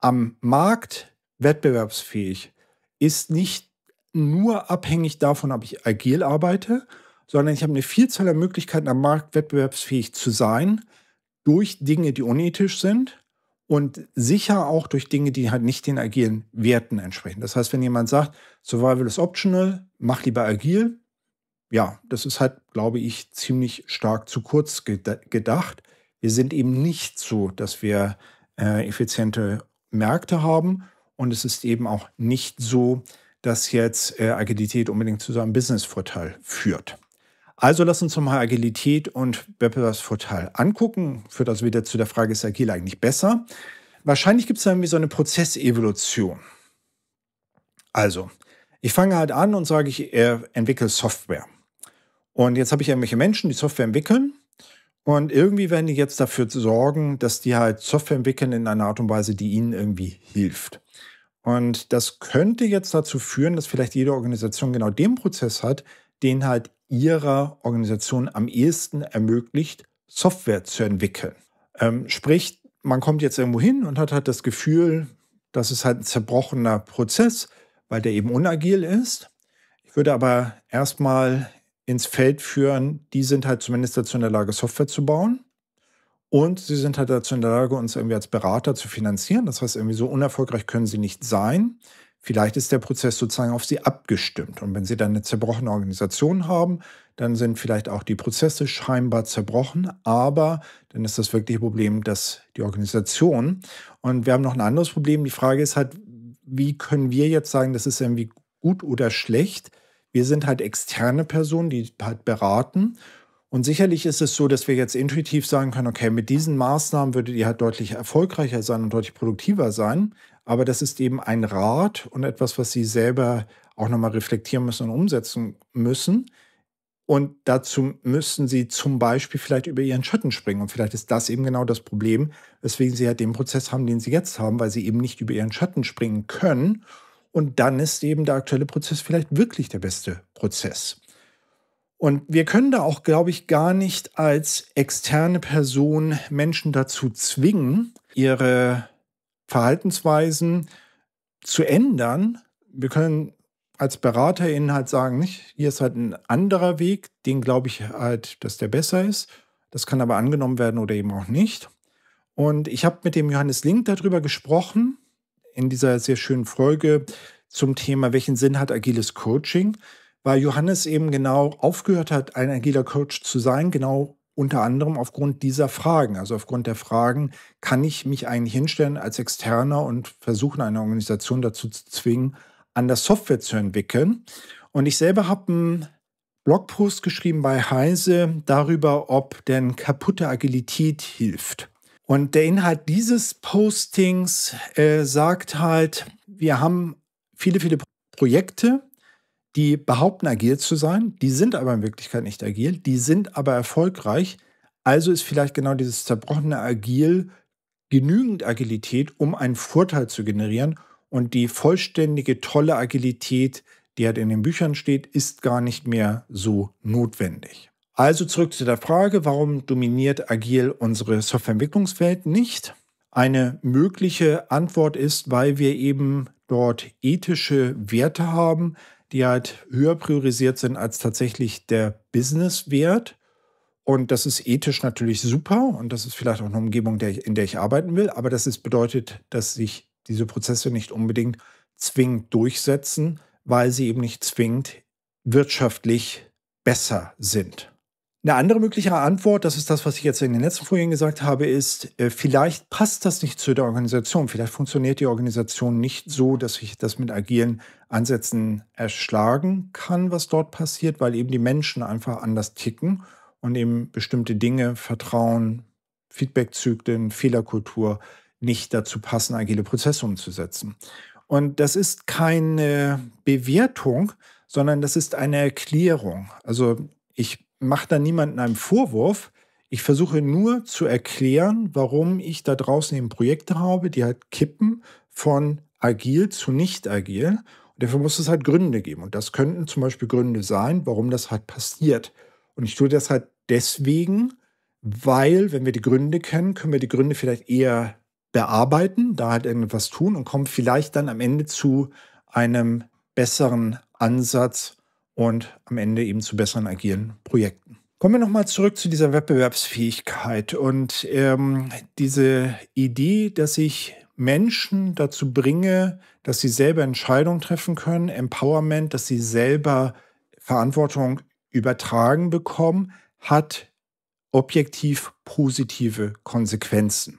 Speaker 1: am Markt wettbewerbsfähig, ist nicht nur abhängig davon, ob ich agil arbeite, sondern ich habe eine Vielzahl an Möglichkeiten, am Markt wettbewerbsfähig zu sein, durch Dinge, die unethisch sind und sicher auch durch Dinge, die halt nicht den agilen Werten entsprechen. Das heißt, wenn jemand sagt, Survival ist optional, mach lieber agil, ja, das ist halt, glaube ich, ziemlich stark zu kurz gedacht. Wir sind eben nicht so, dass wir äh, effiziente Märkte haben und es ist eben auch nicht so, dass jetzt äh, Agilität unbedingt zu seinem Business-Vorteil führt. Also lass uns mal Agilität und Wettbewerbsvorteil angucken. Führt also wieder zu der Frage, ist agil eigentlich besser? Wahrscheinlich gibt es da irgendwie so eine Prozessevolution. Also, ich fange halt an und sage, ich äh, entwickle Software. Und jetzt habe ich irgendwelche Menschen, die Software entwickeln. Und irgendwie werden die jetzt dafür sorgen, dass die halt Software entwickeln in einer Art und Weise, die ihnen irgendwie hilft. Und das könnte jetzt dazu führen, dass vielleicht jede Organisation genau den Prozess hat, den halt ihrer Organisation am ehesten ermöglicht, Software zu entwickeln. Ähm, sprich, man kommt jetzt irgendwo hin und hat halt das Gefühl, das ist halt ein zerbrochener Prozess, weil der eben unagil ist. Ich würde aber erstmal ins Feld führen, die sind halt zumindest dazu in der Lage, Software zu bauen. Und sie sind halt dazu in der Lage, uns irgendwie als Berater zu finanzieren. Das heißt, irgendwie so unerfolgreich können sie nicht sein. Vielleicht ist der Prozess sozusagen auf sie abgestimmt. Und wenn sie dann eine zerbrochene Organisation haben, dann sind vielleicht auch die Prozesse scheinbar zerbrochen. Aber dann ist das wirkliche Problem, dass die Organisation. Und wir haben noch ein anderes Problem. Die Frage ist halt, wie können wir jetzt sagen, das ist irgendwie gut oder schlecht? Wir sind halt externe Personen, die halt beraten. Und sicherlich ist es so, dass wir jetzt intuitiv sagen können, okay, mit diesen Maßnahmen würdet ihr halt deutlich erfolgreicher sein und deutlich produktiver sein. Aber das ist eben ein Rat und etwas, was Sie selber auch nochmal reflektieren müssen und umsetzen müssen. Und dazu müssen Sie zum Beispiel vielleicht über Ihren Schatten springen. Und vielleicht ist das eben genau das Problem, weswegen Sie halt den Prozess haben, den Sie jetzt haben, weil Sie eben nicht über Ihren Schatten springen können. Und dann ist eben der aktuelle Prozess vielleicht wirklich der beste Prozess. Und wir können da auch, glaube ich, gar nicht als externe Person Menschen dazu zwingen, ihre Verhaltensweisen zu ändern. Wir können als BeraterInnen halt sagen, nicht, hier ist halt ein anderer Weg, den glaube ich halt, dass der besser ist. Das kann aber angenommen werden oder eben auch nicht. Und ich habe mit dem Johannes Link darüber gesprochen, in dieser sehr schönen Folge zum Thema, welchen Sinn hat agiles Coaching? weil Johannes eben genau aufgehört hat, ein agiler Coach zu sein, genau unter anderem aufgrund dieser Fragen. Also aufgrund der Fragen, kann ich mich eigentlich hinstellen als Externer und versuchen, eine Organisation dazu zu zwingen, an der Software zu entwickeln. Und ich selber habe einen Blogpost geschrieben bei Heise darüber, ob denn kaputte Agilität hilft. Und der Inhalt dieses Postings äh, sagt halt, wir haben viele, viele Projekte, die behaupten agil zu sein, die sind aber in Wirklichkeit nicht agil, die sind aber erfolgreich. Also ist vielleicht genau dieses zerbrochene Agil genügend Agilität, um einen Vorteil zu generieren. Und die vollständige, tolle Agilität, die halt in den Büchern steht, ist gar nicht mehr so notwendig. Also zurück zu der Frage, warum dominiert Agil unsere Softwareentwicklungswelt nicht? Eine mögliche Antwort ist, weil wir eben dort ethische Werte haben, die halt höher priorisiert sind als tatsächlich der Businesswert. Und das ist ethisch natürlich super und das ist vielleicht auch eine Umgebung, in der ich arbeiten will. Aber das ist, bedeutet, dass sich diese Prozesse nicht unbedingt zwingend durchsetzen, weil sie eben nicht zwingend wirtschaftlich besser sind. Eine andere mögliche Antwort, das ist das, was ich jetzt in den letzten Folien gesagt habe, ist, äh, vielleicht passt das nicht zu der Organisation, vielleicht funktioniert die Organisation nicht so, dass ich das mit agilen Ansätzen erschlagen kann, was dort passiert, weil eben die Menschen einfach anders ticken und eben bestimmte Dinge, Vertrauen, Feedbackzyklen, Fehlerkultur nicht dazu passen, agile Prozesse umzusetzen. Und das ist keine Bewertung, sondern das ist eine Erklärung. Also ich mache da niemanden einen Vorwurf. Ich versuche nur zu erklären, warum ich da draußen eben Projekte habe, die halt kippen von agil zu nicht agil. Und dafür muss es halt Gründe geben. Und das könnten zum Beispiel Gründe sein, warum das halt passiert. Und ich tue das halt deswegen, weil, wenn wir die Gründe kennen, können wir die Gründe vielleicht eher bearbeiten, da halt irgendwas tun und kommen vielleicht dann am Ende zu einem besseren Ansatz, und am Ende eben zu besseren agilen Projekten. Kommen wir nochmal zurück zu dieser Wettbewerbsfähigkeit und ähm, diese Idee, dass ich Menschen dazu bringe, dass sie selber Entscheidungen treffen können, Empowerment, dass sie selber Verantwortung übertragen bekommen, hat objektiv positive Konsequenzen.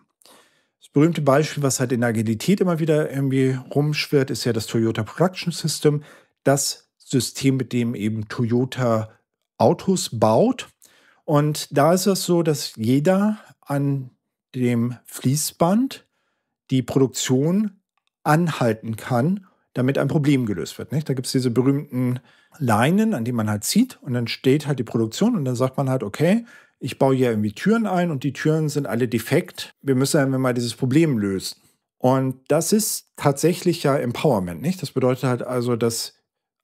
Speaker 1: Das berühmte Beispiel, was halt in der Agilität immer wieder irgendwie rumschwirrt, ist ja das Toyota Production System, das System, mit dem eben Toyota Autos baut. Und da ist es so, dass jeder an dem Fließband die Produktion anhalten kann, damit ein Problem gelöst wird. Nicht? Da gibt es diese berühmten Leinen, an die man halt zieht und dann steht halt die Produktion und dann sagt man halt, okay, ich baue hier irgendwie Türen ein und die Türen sind alle defekt. Wir müssen einfach mal dieses Problem lösen. Und das ist tatsächlich ja Empowerment, nicht? Das bedeutet halt also, dass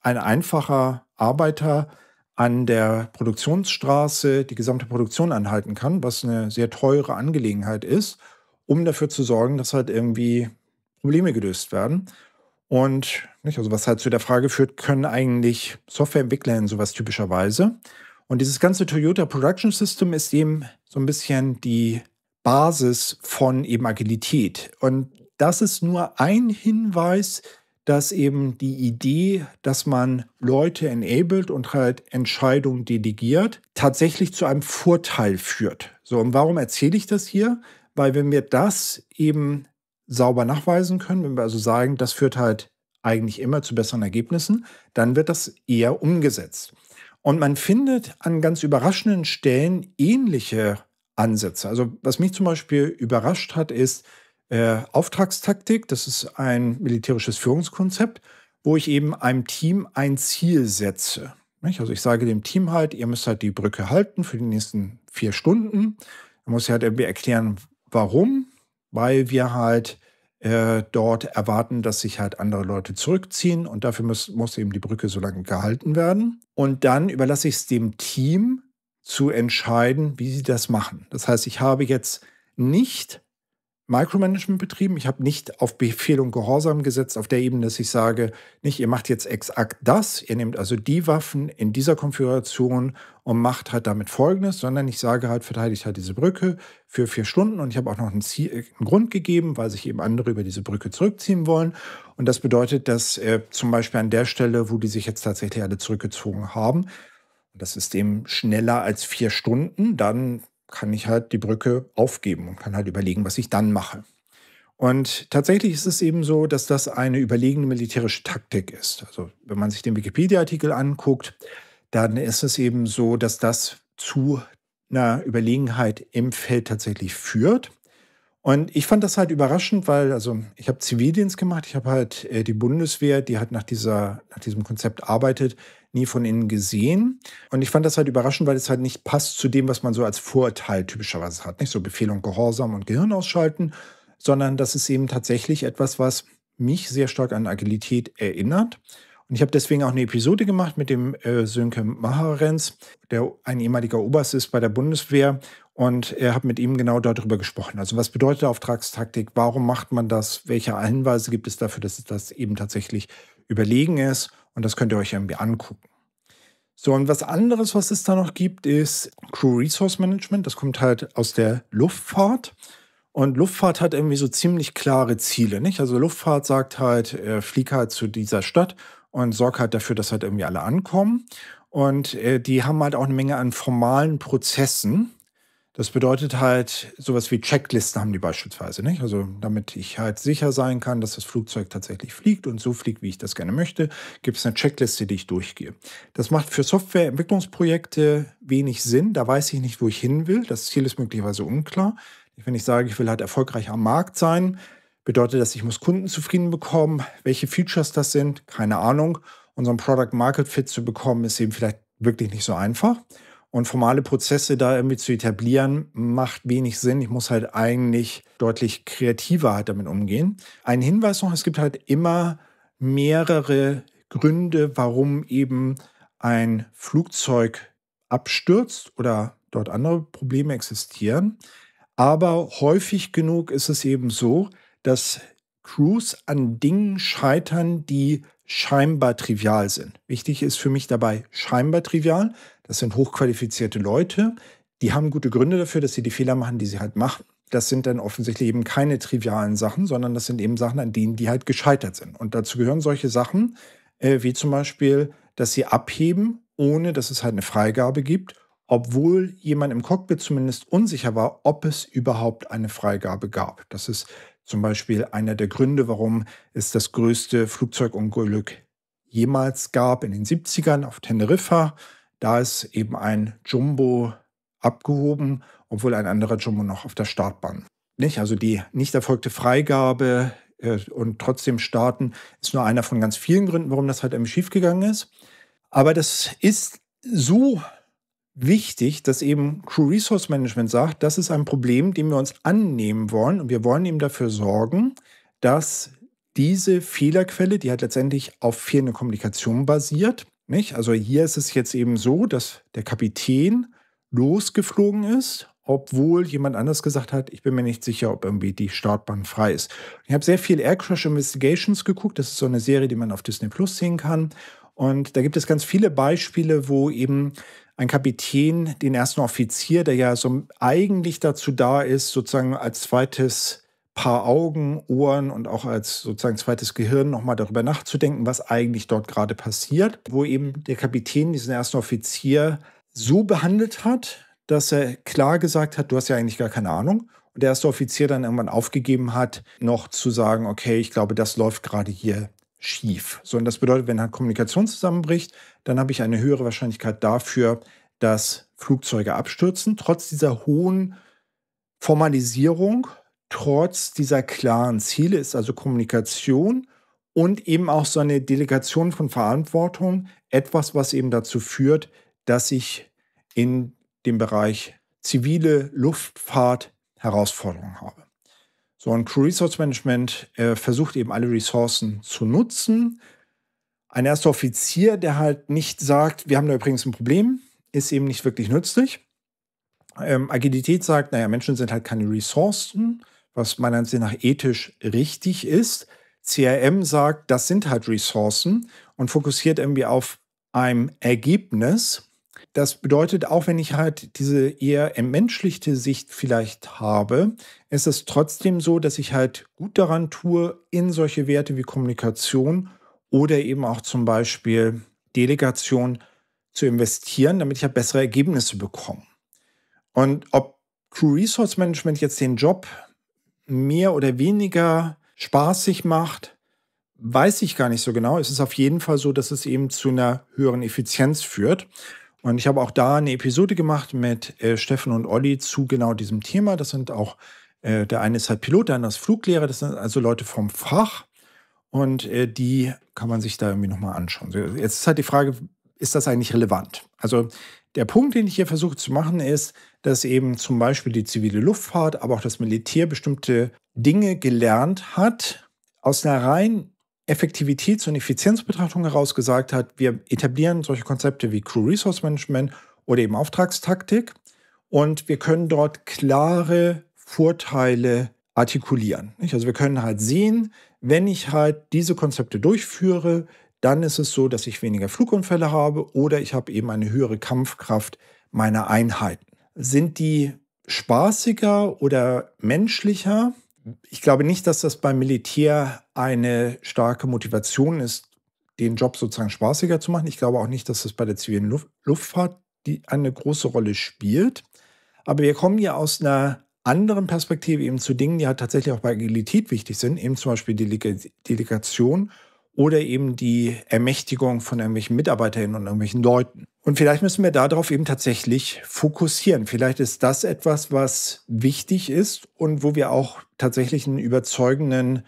Speaker 1: ein einfacher Arbeiter an der Produktionsstraße die gesamte Produktion anhalten kann, was eine sehr teure Angelegenheit ist, um dafür zu sorgen, dass halt irgendwie Probleme gelöst werden. Und nicht, also was halt zu der Frage führt, können eigentlich Softwareentwickler in sowas typischerweise. Und dieses ganze Toyota Production System ist eben so ein bisschen die Basis von eben Agilität. Und das ist nur ein Hinweis, dass eben die Idee, dass man Leute enabled und halt Entscheidungen delegiert, tatsächlich zu einem Vorteil führt. So, und warum erzähle ich das hier? Weil wenn wir das eben sauber nachweisen können, wenn wir also sagen, das führt halt eigentlich immer zu besseren Ergebnissen, dann wird das eher umgesetzt. Und man findet an ganz überraschenden Stellen ähnliche Ansätze. Also was mich zum Beispiel überrascht hat, ist, äh, Auftragstaktik. Das ist ein militärisches Führungskonzept, wo ich eben einem Team ein Ziel setze. Also ich sage dem Team halt, ihr müsst halt die Brücke halten für die nächsten vier Stunden. Man muss halt irgendwie erklären, warum. Weil wir halt äh, dort erwarten, dass sich halt andere Leute zurückziehen und dafür muss, muss eben die Brücke so lange gehalten werden. Und dann überlasse ich es dem Team zu entscheiden, wie sie das machen. Das heißt, ich habe jetzt nicht Micromanagement betrieben. Ich habe nicht auf Befehl und Gehorsam gesetzt, auf der Ebene, dass ich sage, nicht, ihr macht jetzt exakt das, ihr nehmt also die Waffen in dieser Konfiguration und macht halt damit Folgendes, sondern ich sage halt, verteidigt halt diese Brücke für vier Stunden und ich habe auch noch einen, Ziel, äh, einen Grund gegeben, weil sich eben andere über diese Brücke zurückziehen wollen. Und das bedeutet, dass äh, zum Beispiel an der Stelle, wo die sich jetzt tatsächlich alle zurückgezogen haben, das ist eben schneller als vier Stunden dann kann ich halt die Brücke aufgeben und kann halt überlegen, was ich dann mache. Und tatsächlich ist es eben so, dass das eine überlegene militärische Taktik ist. Also wenn man sich den Wikipedia-Artikel anguckt, dann ist es eben so, dass das zu einer Überlegenheit im Feld tatsächlich führt. Und ich fand das halt überraschend, weil also ich habe Zivildienst gemacht, ich habe halt äh, die Bundeswehr, die halt nach, dieser, nach diesem Konzept arbeitet, nie von innen gesehen. Und ich fand das halt überraschend, weil es halt nicht passt zu dem, was man so als Vorurteil typischerweise hat. Nicht so Befehl und Gehorsam und Gehirn ausschalten, sondern das ist eben tatsächlich etwas, was mich sehr stark an Agilität erinnert. Und ich habe deswegen auch eine Episode gemacht mit dem äh, Sönke Maharenz, der ein ehemaliger Oberst ist bei der Bundeswehr. Und er hat mit ihm genau darüber gesprochen. Also was bedeutet Auftragstaktik? Warum macht man das? Welche Hinweise gibt es dafür, dass das eben tatsächlich überlegen ist? Und das könnt ihr euch irgendwie angucken. So, und was anderes, was es da noch gibt, ist Crew Resource Management. Das kommt halt aus der Luftfahrt. Und Luftfahrt hat irgendwie so ziemlich klare Ziele, nicht? Also Luftfahrt sagt halt, äh, flieg halt zu dieser Stadt und sorg halt dafür, dass halt irgendwie alle ankommen. Und äh, die haben halt auch eine Menge an formalen Prozessen, das bedeutet halt, sowas wie Checklisten haben die beispielsweise, nicht? Also damit ich halt sicher sein kann, dass das Flugzeug tatsächlich fliegt und so fliegt, wie ich das gerne möchte, gibt es eine Checkliste, die ich durchgehe. Das macht für Softwareentwicklungsprojekte wenig Sinn. Da weiß ich nicht, wo ich hin will. Das Ziel ist möglicherweise unklar. Wenn ich sage, ich will halt erfolgreich am Markt sein, bedeutet das, ich muss Kunden zufrieden bekommen. Welche Features das sind, keine Ahnung. Unseren Product Market Fit zu bekommen, ist eben vielleicht wirklich nicht so einfach. Und formale Prozesse da irgendwie zu etablieren, macht wenig Sinn. Ich muss halt eigentlich deutlich kreativer halt damit umgehen. Ein Hinweis noch, es gibt halt immer mehrere Gründe, warum eben ein Flugzeug abstürzt oder dort andere Probleme existieren. Aber häufig genug ist es eben so, dass Crews an Dingen scheitern, die scheinbar trivial sind. Wichtig ist für mich dabei scheinbar trivial. Das sind hochqualifizierte Leute, die haben gute Gründe dafür, dass sie die Fehler machen, die sie halt machen. Das sind dann offensichtlich eben keine trivialen Sachen, sondern das sind eben Sachen, an denen die halt gescheitert sind. Und dazu gehören solche Sachen, äh, wie zum Beispiel, dass sie abheben, ohne dass es halt eine Freigabe gibt, obwohl jemand im Cockpit zumindest unsicher war, ob es überhaupt eine Freigabe gab. Das ist zum Beispiel einer der Gründe, warum es das größte Flugzeugunglück jemals gab in den 70ern auf Teneriffa. Da ist eben ein Jumbo abgehoben, obwohl ein anderer Jumbo noch auf der Startbahn. Nicht? Also die nicht erfolgte Freigabe äh, und trotzdem starten ist nur einer von ganz vielen Gründen, warum das halt eben schiefgegangen ist. Aber das ist so wichtig, dass eben Crew Resource Management sagt, das ist ein Problem, dem wir uns annehmen wollen und wir wollen eben dafür sorgen, dass diese Fehlerquelle, die halt letztendlich auf fehlende Kommunikation basiert, nicht? Also hier ist es jetzt eben so, dass der Kapitän losgeflogen ist, obwohl jemand anders gesagt hat, ich bin mir nicht sicher, ob irgendwie die Startbahn frei ist. Ich habe sehr viel Air Crash Investigations geguckt. Das ist so eine Serie, die man auf Disney Plus sehen kann. Und da gibt es ganz viele Beispiele, wo eben ein Kapitän den ersten Offizier, der ja so eigentlich dazu da ist, sozusagen als zweites paar Augen, Ohren und auch als sozusagen zweites Gehirn nochmal darüber nachzudenken, was eigentlich dort gerade passiert, wo eben der Kapitän diesen ersten Offizier so behandelt hat, dass er klar gesagt hat, du hast ja eigentlich gar keine Ahnung. Und der erste Offizier dann irgendwann aufgegeben hat, noch zu sagen, okay, ich glaube, das läuft gerade hier schief. So, und das bedeutet, wenn halt Kommunikation zusammenbricht, dann habe ich eine höhere Wahrscheinlichkeit dafür, dass Flugzeuge abstürzen, trotz dieser hohen Formalisierung trotz dieser klaren Ziele ist also Kommunikation und eben auch so eine Delegation von Verantwortung etwas, was eben dazu führt, dass ich in dem Bereich zivile Luftfahrt Herausforderungen habe. So ein Crew Resource Management äh, versucht eben alle Ressourcen zu nutzen. Ein erster Offizier, der halt nicht sagt, wir haben da übrigens ein Problem, ist eben nicht wirklich nützlich. Ähm, Agilität sagt, naja, Menschen sind halt keine Ressourcen was meiner Ansicht nach ethisch richtig ist. CRM sagt, das sind halt Ressourcen und fokussiert irgendwie auf ein Ergebnis. Das bedeutet, auch wenn ich halt diese eher entmenschlichte Sicht vielleicht habe, ist es trotzdem so, dass ich halt gut daran tue, in solche Werte wie Kommunikation oder eben auch zum Beispiel Delegation zu investieren, damit ich halt bessere Ergebnisse bekomme. Und ob Crew Resource Management jetzt den Job mehr oder weniger spaßig macht, weiß ich gar nicht so genau. Es ist auf jeden Fall so, dass es eben zu einer höheren Effizienz führt. Und ich habe auch da eine Episode gemacht mit äh, Steffen und Olli zu genau diesem Thema. Das sind auch, äh, der eine ist halt Pilot, der andere ist Fluglehrer. Das sind also Leute vom Fach. Und äh, die kann man sich da irgendwie nochmal anschauen. Jetzt ist halt die Frage, ist das eigentlich relevant? Also der Punkt, den ich hier versuche zu machen, ist, dass eben zum Beispiel die zivile Luftfahrt, aber auch das Militär bestimmte Dinge gelernt hat, aus einer rein Effektivitäts- und Effizienzbetrachtung heraus gesagt hat, wir etablieren solche Konzepte wie Crew Resource Management oder eben Auftragstaktik und wir können dort klare Vorteile artikulieren. Also wir können halt sehen, wenn ich halt diese Konzepte durchführe, dann ist es so, dass ich weniger Flugunfälle habe oder ich habe eben eine höhere Kampfkraft meiner Einheiten. Sind die spaßiger oder menschlicher? Ich glaube nicht, dass das beim Militär eine starke Motivation ist, den Job sozusagen spaßiger zu machen. Ich glaube auch nicht, dass das bei der zivilen Luft Luftfahrt die eine große Rolle spielt. Aber wir kommen ja aus einer anderen Perspektive eben zu Dingen, die halt tatsächlich auch bei Agilität wichtig sind, eben zum Beispiel die Delegation oder eben die Ermächtigung von irgendwelchen Mitarbeiterinnen und irgendwelchen Leuten. Und vielleicht müssen wir darauf eben tatsächlich fokussieren. Vielleicht ist das etwas, was wichtig ist und wo wir auch tatsächlich einen überzeugenden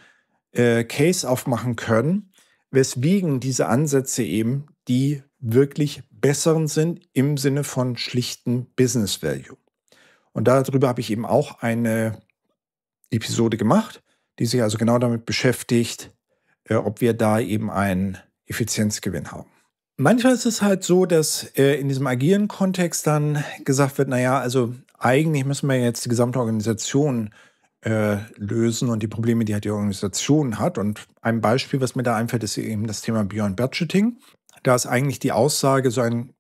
Speaker 1: äh, Case aufmachen können, weswegen diese Ansätze eben die wirklich besseren sind im Sinne von schlichten Business Value. Und darüber habe ich eben auch eine Episode gemacht, die sich also genau damit beschäftigt, äh, ob wir da eben einen Effizienzgewinn haben. Manchmal ist es halt so, dass äh, in diesem agilen Kontext dann gesagt wird, naja, also eigentlich müssen wir jetzt die gesamte Organisation äh, lösen und die Probleme, die halt die Organisation hat. Und ein Beispiel, was mir da einfällt, ist eben das Thema Beyond Budgeting. Da ist eigentlich die Aussage, so ein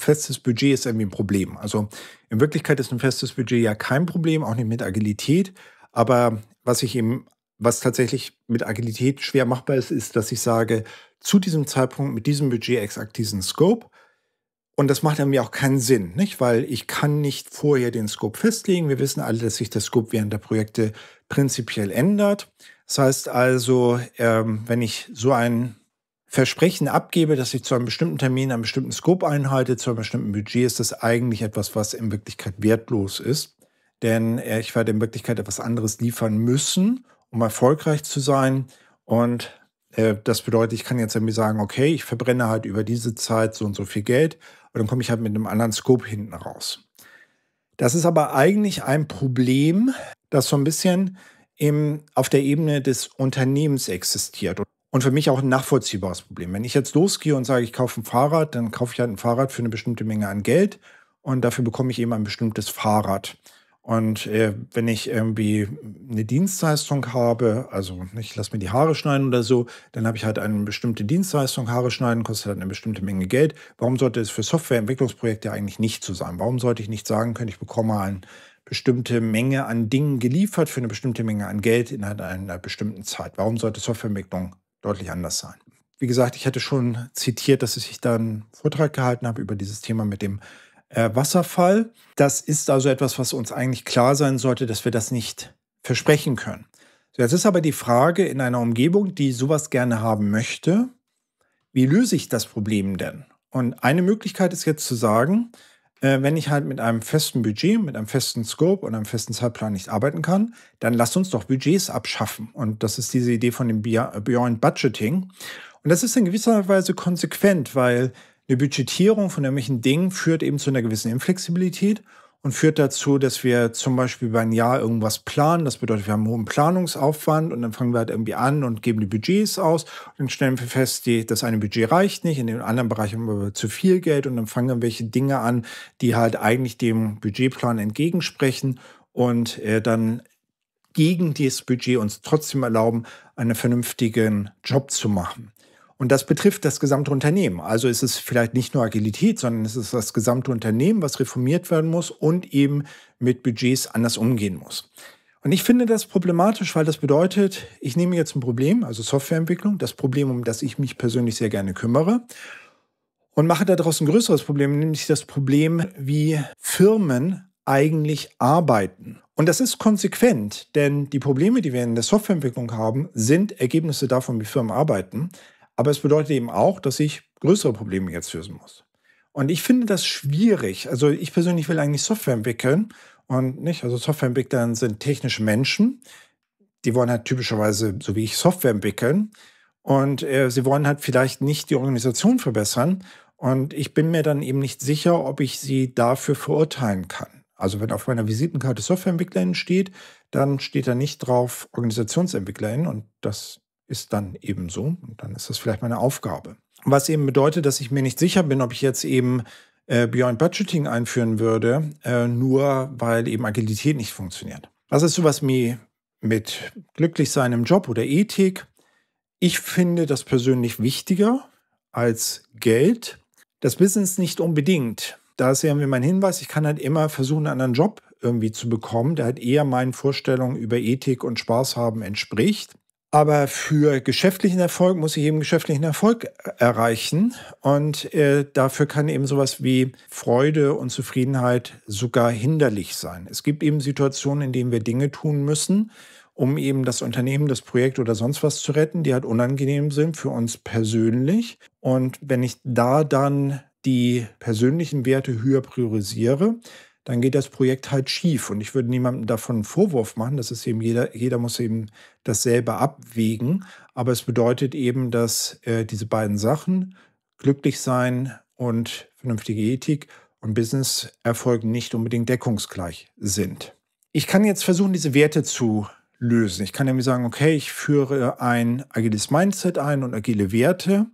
Speaker 1: festes Budget ist irgendwie ein Problem. Also in Wirklichkeit ist ein festes Budget ja kein Problem, auch nicht mit Agilität. Aber was ich eben, was tatsächlich mit Agilität schwer machbar ist, ist, dass ich sage, zu diesem Zeitpunkt mit diesem Budget exakt diesen Scope. Und das macht dann mir auch keinen Sinn, nicht? weil ich kann nicht vorher den Scope festlegen. Wir wissen alle, dass sich der Scope während der Projekte prinzipiell ändert. Das heißt also, ähm, wenn ich so ein Versprechen abgebe, dass ich zu einem bestimmten Termin einen bestimmten Scope einhalte, zu einem bestimmten Budget, ist das eigentlich etwas, was in Wirklichkeit wertlos ist. Denn äh, ich werde in Wirklichkeit etwas anderes liefern müssen, um erfolgreich zu sein. Und äh, das bedeutet, ich kann jetzt irgendwie sagen, okay, ich verbrenne halt über diese Zeit so und so viel Geld und dann komme ich halt mit einem anderen Scope hinten raus. Das ist aber eigentlich ein Problem, das so ein bisschen im, auf der Ebene des Unternehmens existiert und für mich auch ein nachvollziehbares Problem. Wenn ich jetzt losgehe und sage, ich kaufe ein Fahrrad, dann kaufe ich halt ein Fahrrad für eine bestimmte Menge an Geld und dafür bekomme ich eben ein bestimmtes Fahrrad. Und äh, wenn ich irgendwie eine Dienstleistung habe, also ich lasse mir die Haare schneiden oder so, dann habe ich halt eine bestimmte Dienstleistung. Haare schneiden kostet halt eine bestimmte Menge Geld. Warum sollte es für Softwareentwicklungsprojekte eigentlich nicht so sein? Warum sollte ich nicht sagen können, ich bekomme eine bestimmte Menge an Dingen geliefert für eine bestimmte Menge an Geld innerhalb einer bestimmten Zeit? Warum sollte Softwareentwicklung deutlich anders sein? Wie gesagt, ich hatte schon zitiert, dass ich da einen Vortrag gehalten habe über dieses Thema mit dem äh, Wasserfall. Das ist also etwas, was uns eigentlich klar sein sollte, dass wir das nicht versprechen können. jetzt ist aber die Frage in einer Umgebung, die sowas gerne haben möchte, wie löse ich das Problem denn? Und eine Möglichkeit ist jetzt zu sagen, äh, wenn ich halt mit einem festen Budget, mit einem festen Scope und einem festen Zeitplan nicht arbeiten kann, dann lasst uns doch Budgets abschaffen. Und das ist diese Idee von dem Beyond Budgeting. Und das ist in gewisser Weise konsequent, weil eine Budgetierung von irgendwelchen Dingen führt eben zu einer gewissen Inflexibilität und führt dazu, dass wir zum Beispiel über ein Jahr irgendwas planen. Das bedeutet, wir haben einen hohen Planungsaufwand und dann fangen wir halt irgendwie an und geben die Budgets aus. Und dann stellen wir fest, die, das eine Budget reicht nicht, in dem anderen Bereich haben wir zu viel Geld und dann fangen wir welche Dinge an, die halt eigentlich dem Budgetplan entgegensprechen und äh, dann gegen dieses Budget uns trotzdem erlauben, einen vernünftigen Job zu machen. Und das betrifft das gesamte Unternehmen. Also ist es vielleicht nicht nur Agilität, sondern es ist das gesamte Unternehmen, was reformiert werden muss und eben mit Budgets anders umgehen muss. Und ich finde das problematisch, weil das bedeutet, ich nehme jetzt ein Problem, also Softwareentwicklung, das Problem, um das ich mich persönlich sehr gerne kümmere, und mache daraus ein größeres Problem, nämlich das Problem, wie Firmen eigentlich arbeiten. Und das ist konsequent, denn die Probleme, die wir in der Softwareentwicklung haben, sind Ergebnisse davon, wie Firmen arbeiten. Aber es bedeutet eben auch, dass ich größere Probleme jetzt lösen muss. Und ich finde das schwierig. Also ich persönlich will eigentlich Software entwickeln und nicht. Also Softwareentwickler sind technische Menschen. Die wollen halt typischerweise, so wie ich, Software entwickeln. Und äh, sie wollen halt vielleicht nicht die Organisation verbessern. Und ich bin mir dann eben nicht sicher, ob ich sie dafür verurteilen kann. Also wenn auf meiner Visitenkarte Softwareentwicklerin steht, dann steht da nicht drauf Organisationsentwicklerin. Und das ist dann eben so. Und dann ist das vielleicht meine Aufgabe. Was eben bedeutet, dass ich mir nicht sicher bin, ob ich jetzt eben äh, Beyond Budgeting einführen würde, äh, nur weil eben Agilität nicht funktioniert. Das ist sowas wie mit glücklich sein im Job oder Ethik. Ich finde das persönlich wichtiger als Geld. Das Business nicht unbedingt. Da ist ja mein Hinweis, ich kann halt immer versuchen, einen anderen Job irgendwie zu bekommen, der halt eher meinen Vorstellungen über Ethik und Spaß haben entspricht. Aber für geschäftlichen Erfolg muss ich eben geschäftlichen Erfolg äh, erreichen. Und äh, dafür kann eben sowas wie Freude und Zufriedenheit sogar hinderlich sein. Es gibt eben Situationen, in denen wir Dinge tun müssen, um eben das Unternehmen, das Projekt oder sonst was zu retten, die halt unangenehm sind für uns persönlich. Und wenn ich da dann die persönlichen Werte höher priorisiere, dann geht das Projekt halt schief. Und ich würde niemandem davon einen Vorwurf machen. Das ist eben jeder, jeder muss eben dasselbe abwägen. Aber es bedeutet eben, dass äh, diese beiden Sachen, glücklich sein und vernünftige Ethik und Business-Erfolg nicht unbedingt deckungsgleich sind. Ich kann jetzt versuchen, diese Werte zu lösen. Ich kann nämlich sagen, okay, ich führe ein agiles Mindset ein und agile Werte.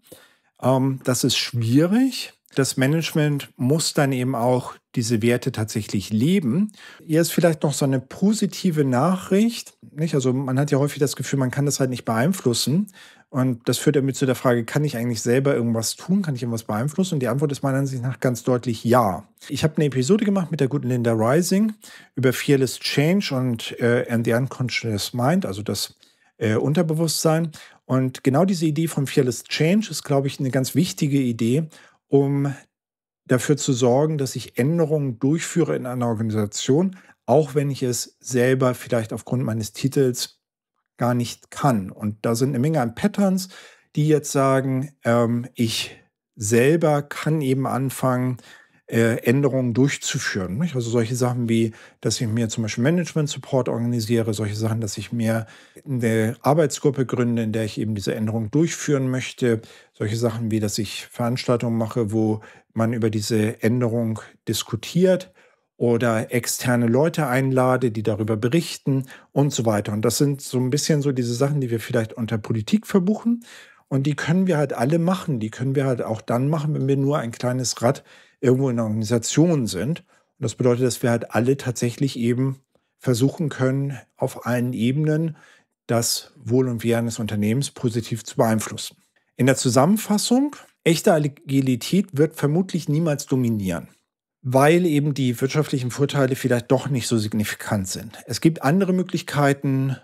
Speaker 1: Ähm, das ist schwierig, das Management muss dann eben auch diese Werte tatsächlich leben. Hier ist vielleicht noch so eine positive Nachricht. Nicht? Also man hat ja häufig das Gefühl, man kann das halt nicht beeinflussen. Und das führt damit zu der Frage, kann ich eigentlich selber irgendwas tun? Kann ich irgendwas beeinflussen? Und die Antwort ist meiner Ansicht nach ganz deutlich ja. Ich habe eine Episode gemacht mit der guten Linda Rising über Fearless Change und äh, and the Unconscious Mind, also das äh, Unterbewusstsein. Und genau diese Idee von Fearless Change ist, glaube ich, eine ganz wichtige Idee, um dafür zu sorgen, dass ich Änderungen durchführe in einer Organisation, auch wenn ich es selber vielleicht aufgrund meines Titels gar nicht kann. Und da sind eine Menge an Patterns, die jetzt sagen, ähm, ich selber kann eben anfangen, äh, Änderungen durchzuführen. Also solche Sachen wie, dass ich mir zum Beispiel Management-Support organisiere, solche Sachen, dass ich mir eine Arbeitsgruppe gründe, in der ich eben diese Änderung durchführen möchte, solche Sachen wie, dass ich Veranstaltungen mache, wo man über diese Änderung diskutiert oder externe Leute einlade, die darüber berichten und so weiter. Und das sind so ein bisschen so diese Sachen, die wir vielleicht unter Politik verbuchen. Und die können wir halt alle machen. Die können wir halt auch dann machen, wenn wir nur ein kleines Rad irgendwo in Organisationen sind. Und das bedeutet, dass wir halt alle tatsächlich eben versuchen können, auf allen Ebenen das Wohl und Wehren des Unternehmens positiv zu beeinflussen. In der Zusammenfassung, echte Agilität wird vermutlich niemals dominieren, weil eben die wirtschaftlichen Vorteile vielleicht doch nicht so signifikant sind. Es gibt andere Möglichkeiten,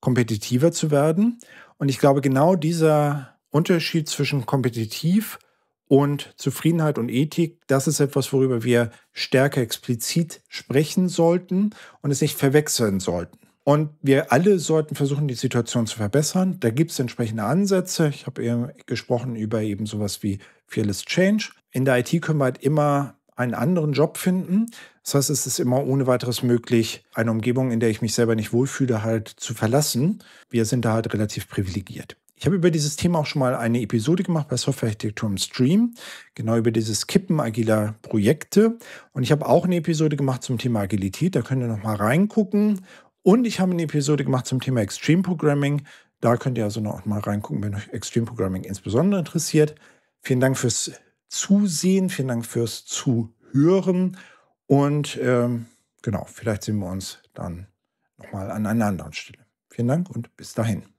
Speaker 1: kompetitiver zu werden. Und ich glaube, genau dieser Unterschied zwischen kompetitiv und Zufriedenheit und Ethik, das ist etwas, worüber wir stärker explizit sprechen sollten und es nicht verwechseln sollten. Und wir alle sollten versuchen, die Situation zu verbessern. Da gibt es entsprechende Ansätze. Ich habe eben gesprochen über eben sowas wie Fearless Change. In der IT können wir halt immer einen anderen Job finden. Das heißt, es ist immer ohne weiteres möglich, eine Umgebung, in der ich mich selber nicht wohlfühle, halt zu verlassen. Wir sind da halt relativ privilegiert. Ich habe über dieses Thema auch schon mal eine Episode gemacht bei Softwarearchitektur im Stream, genau über dieses Kippen agiler Projekte. Und ich habe auch eine Episode gemacht zum Thema Agilität, da könnt ihr nochmal reingucken. Und ich habe eine Episode gemacht zum Thema Extreme Programming. Da könnt ihr also noch mal reingucken, wenn euch Extreme Programming insbesondere interessiert. Vielen Dank fürs Zusehen, vielen Dank fürs Zuhören. Und ähm, genau, vielleicht sehen wir uns dann nochmal an einer anderen Stelle. Vielen Dank und bis dahin.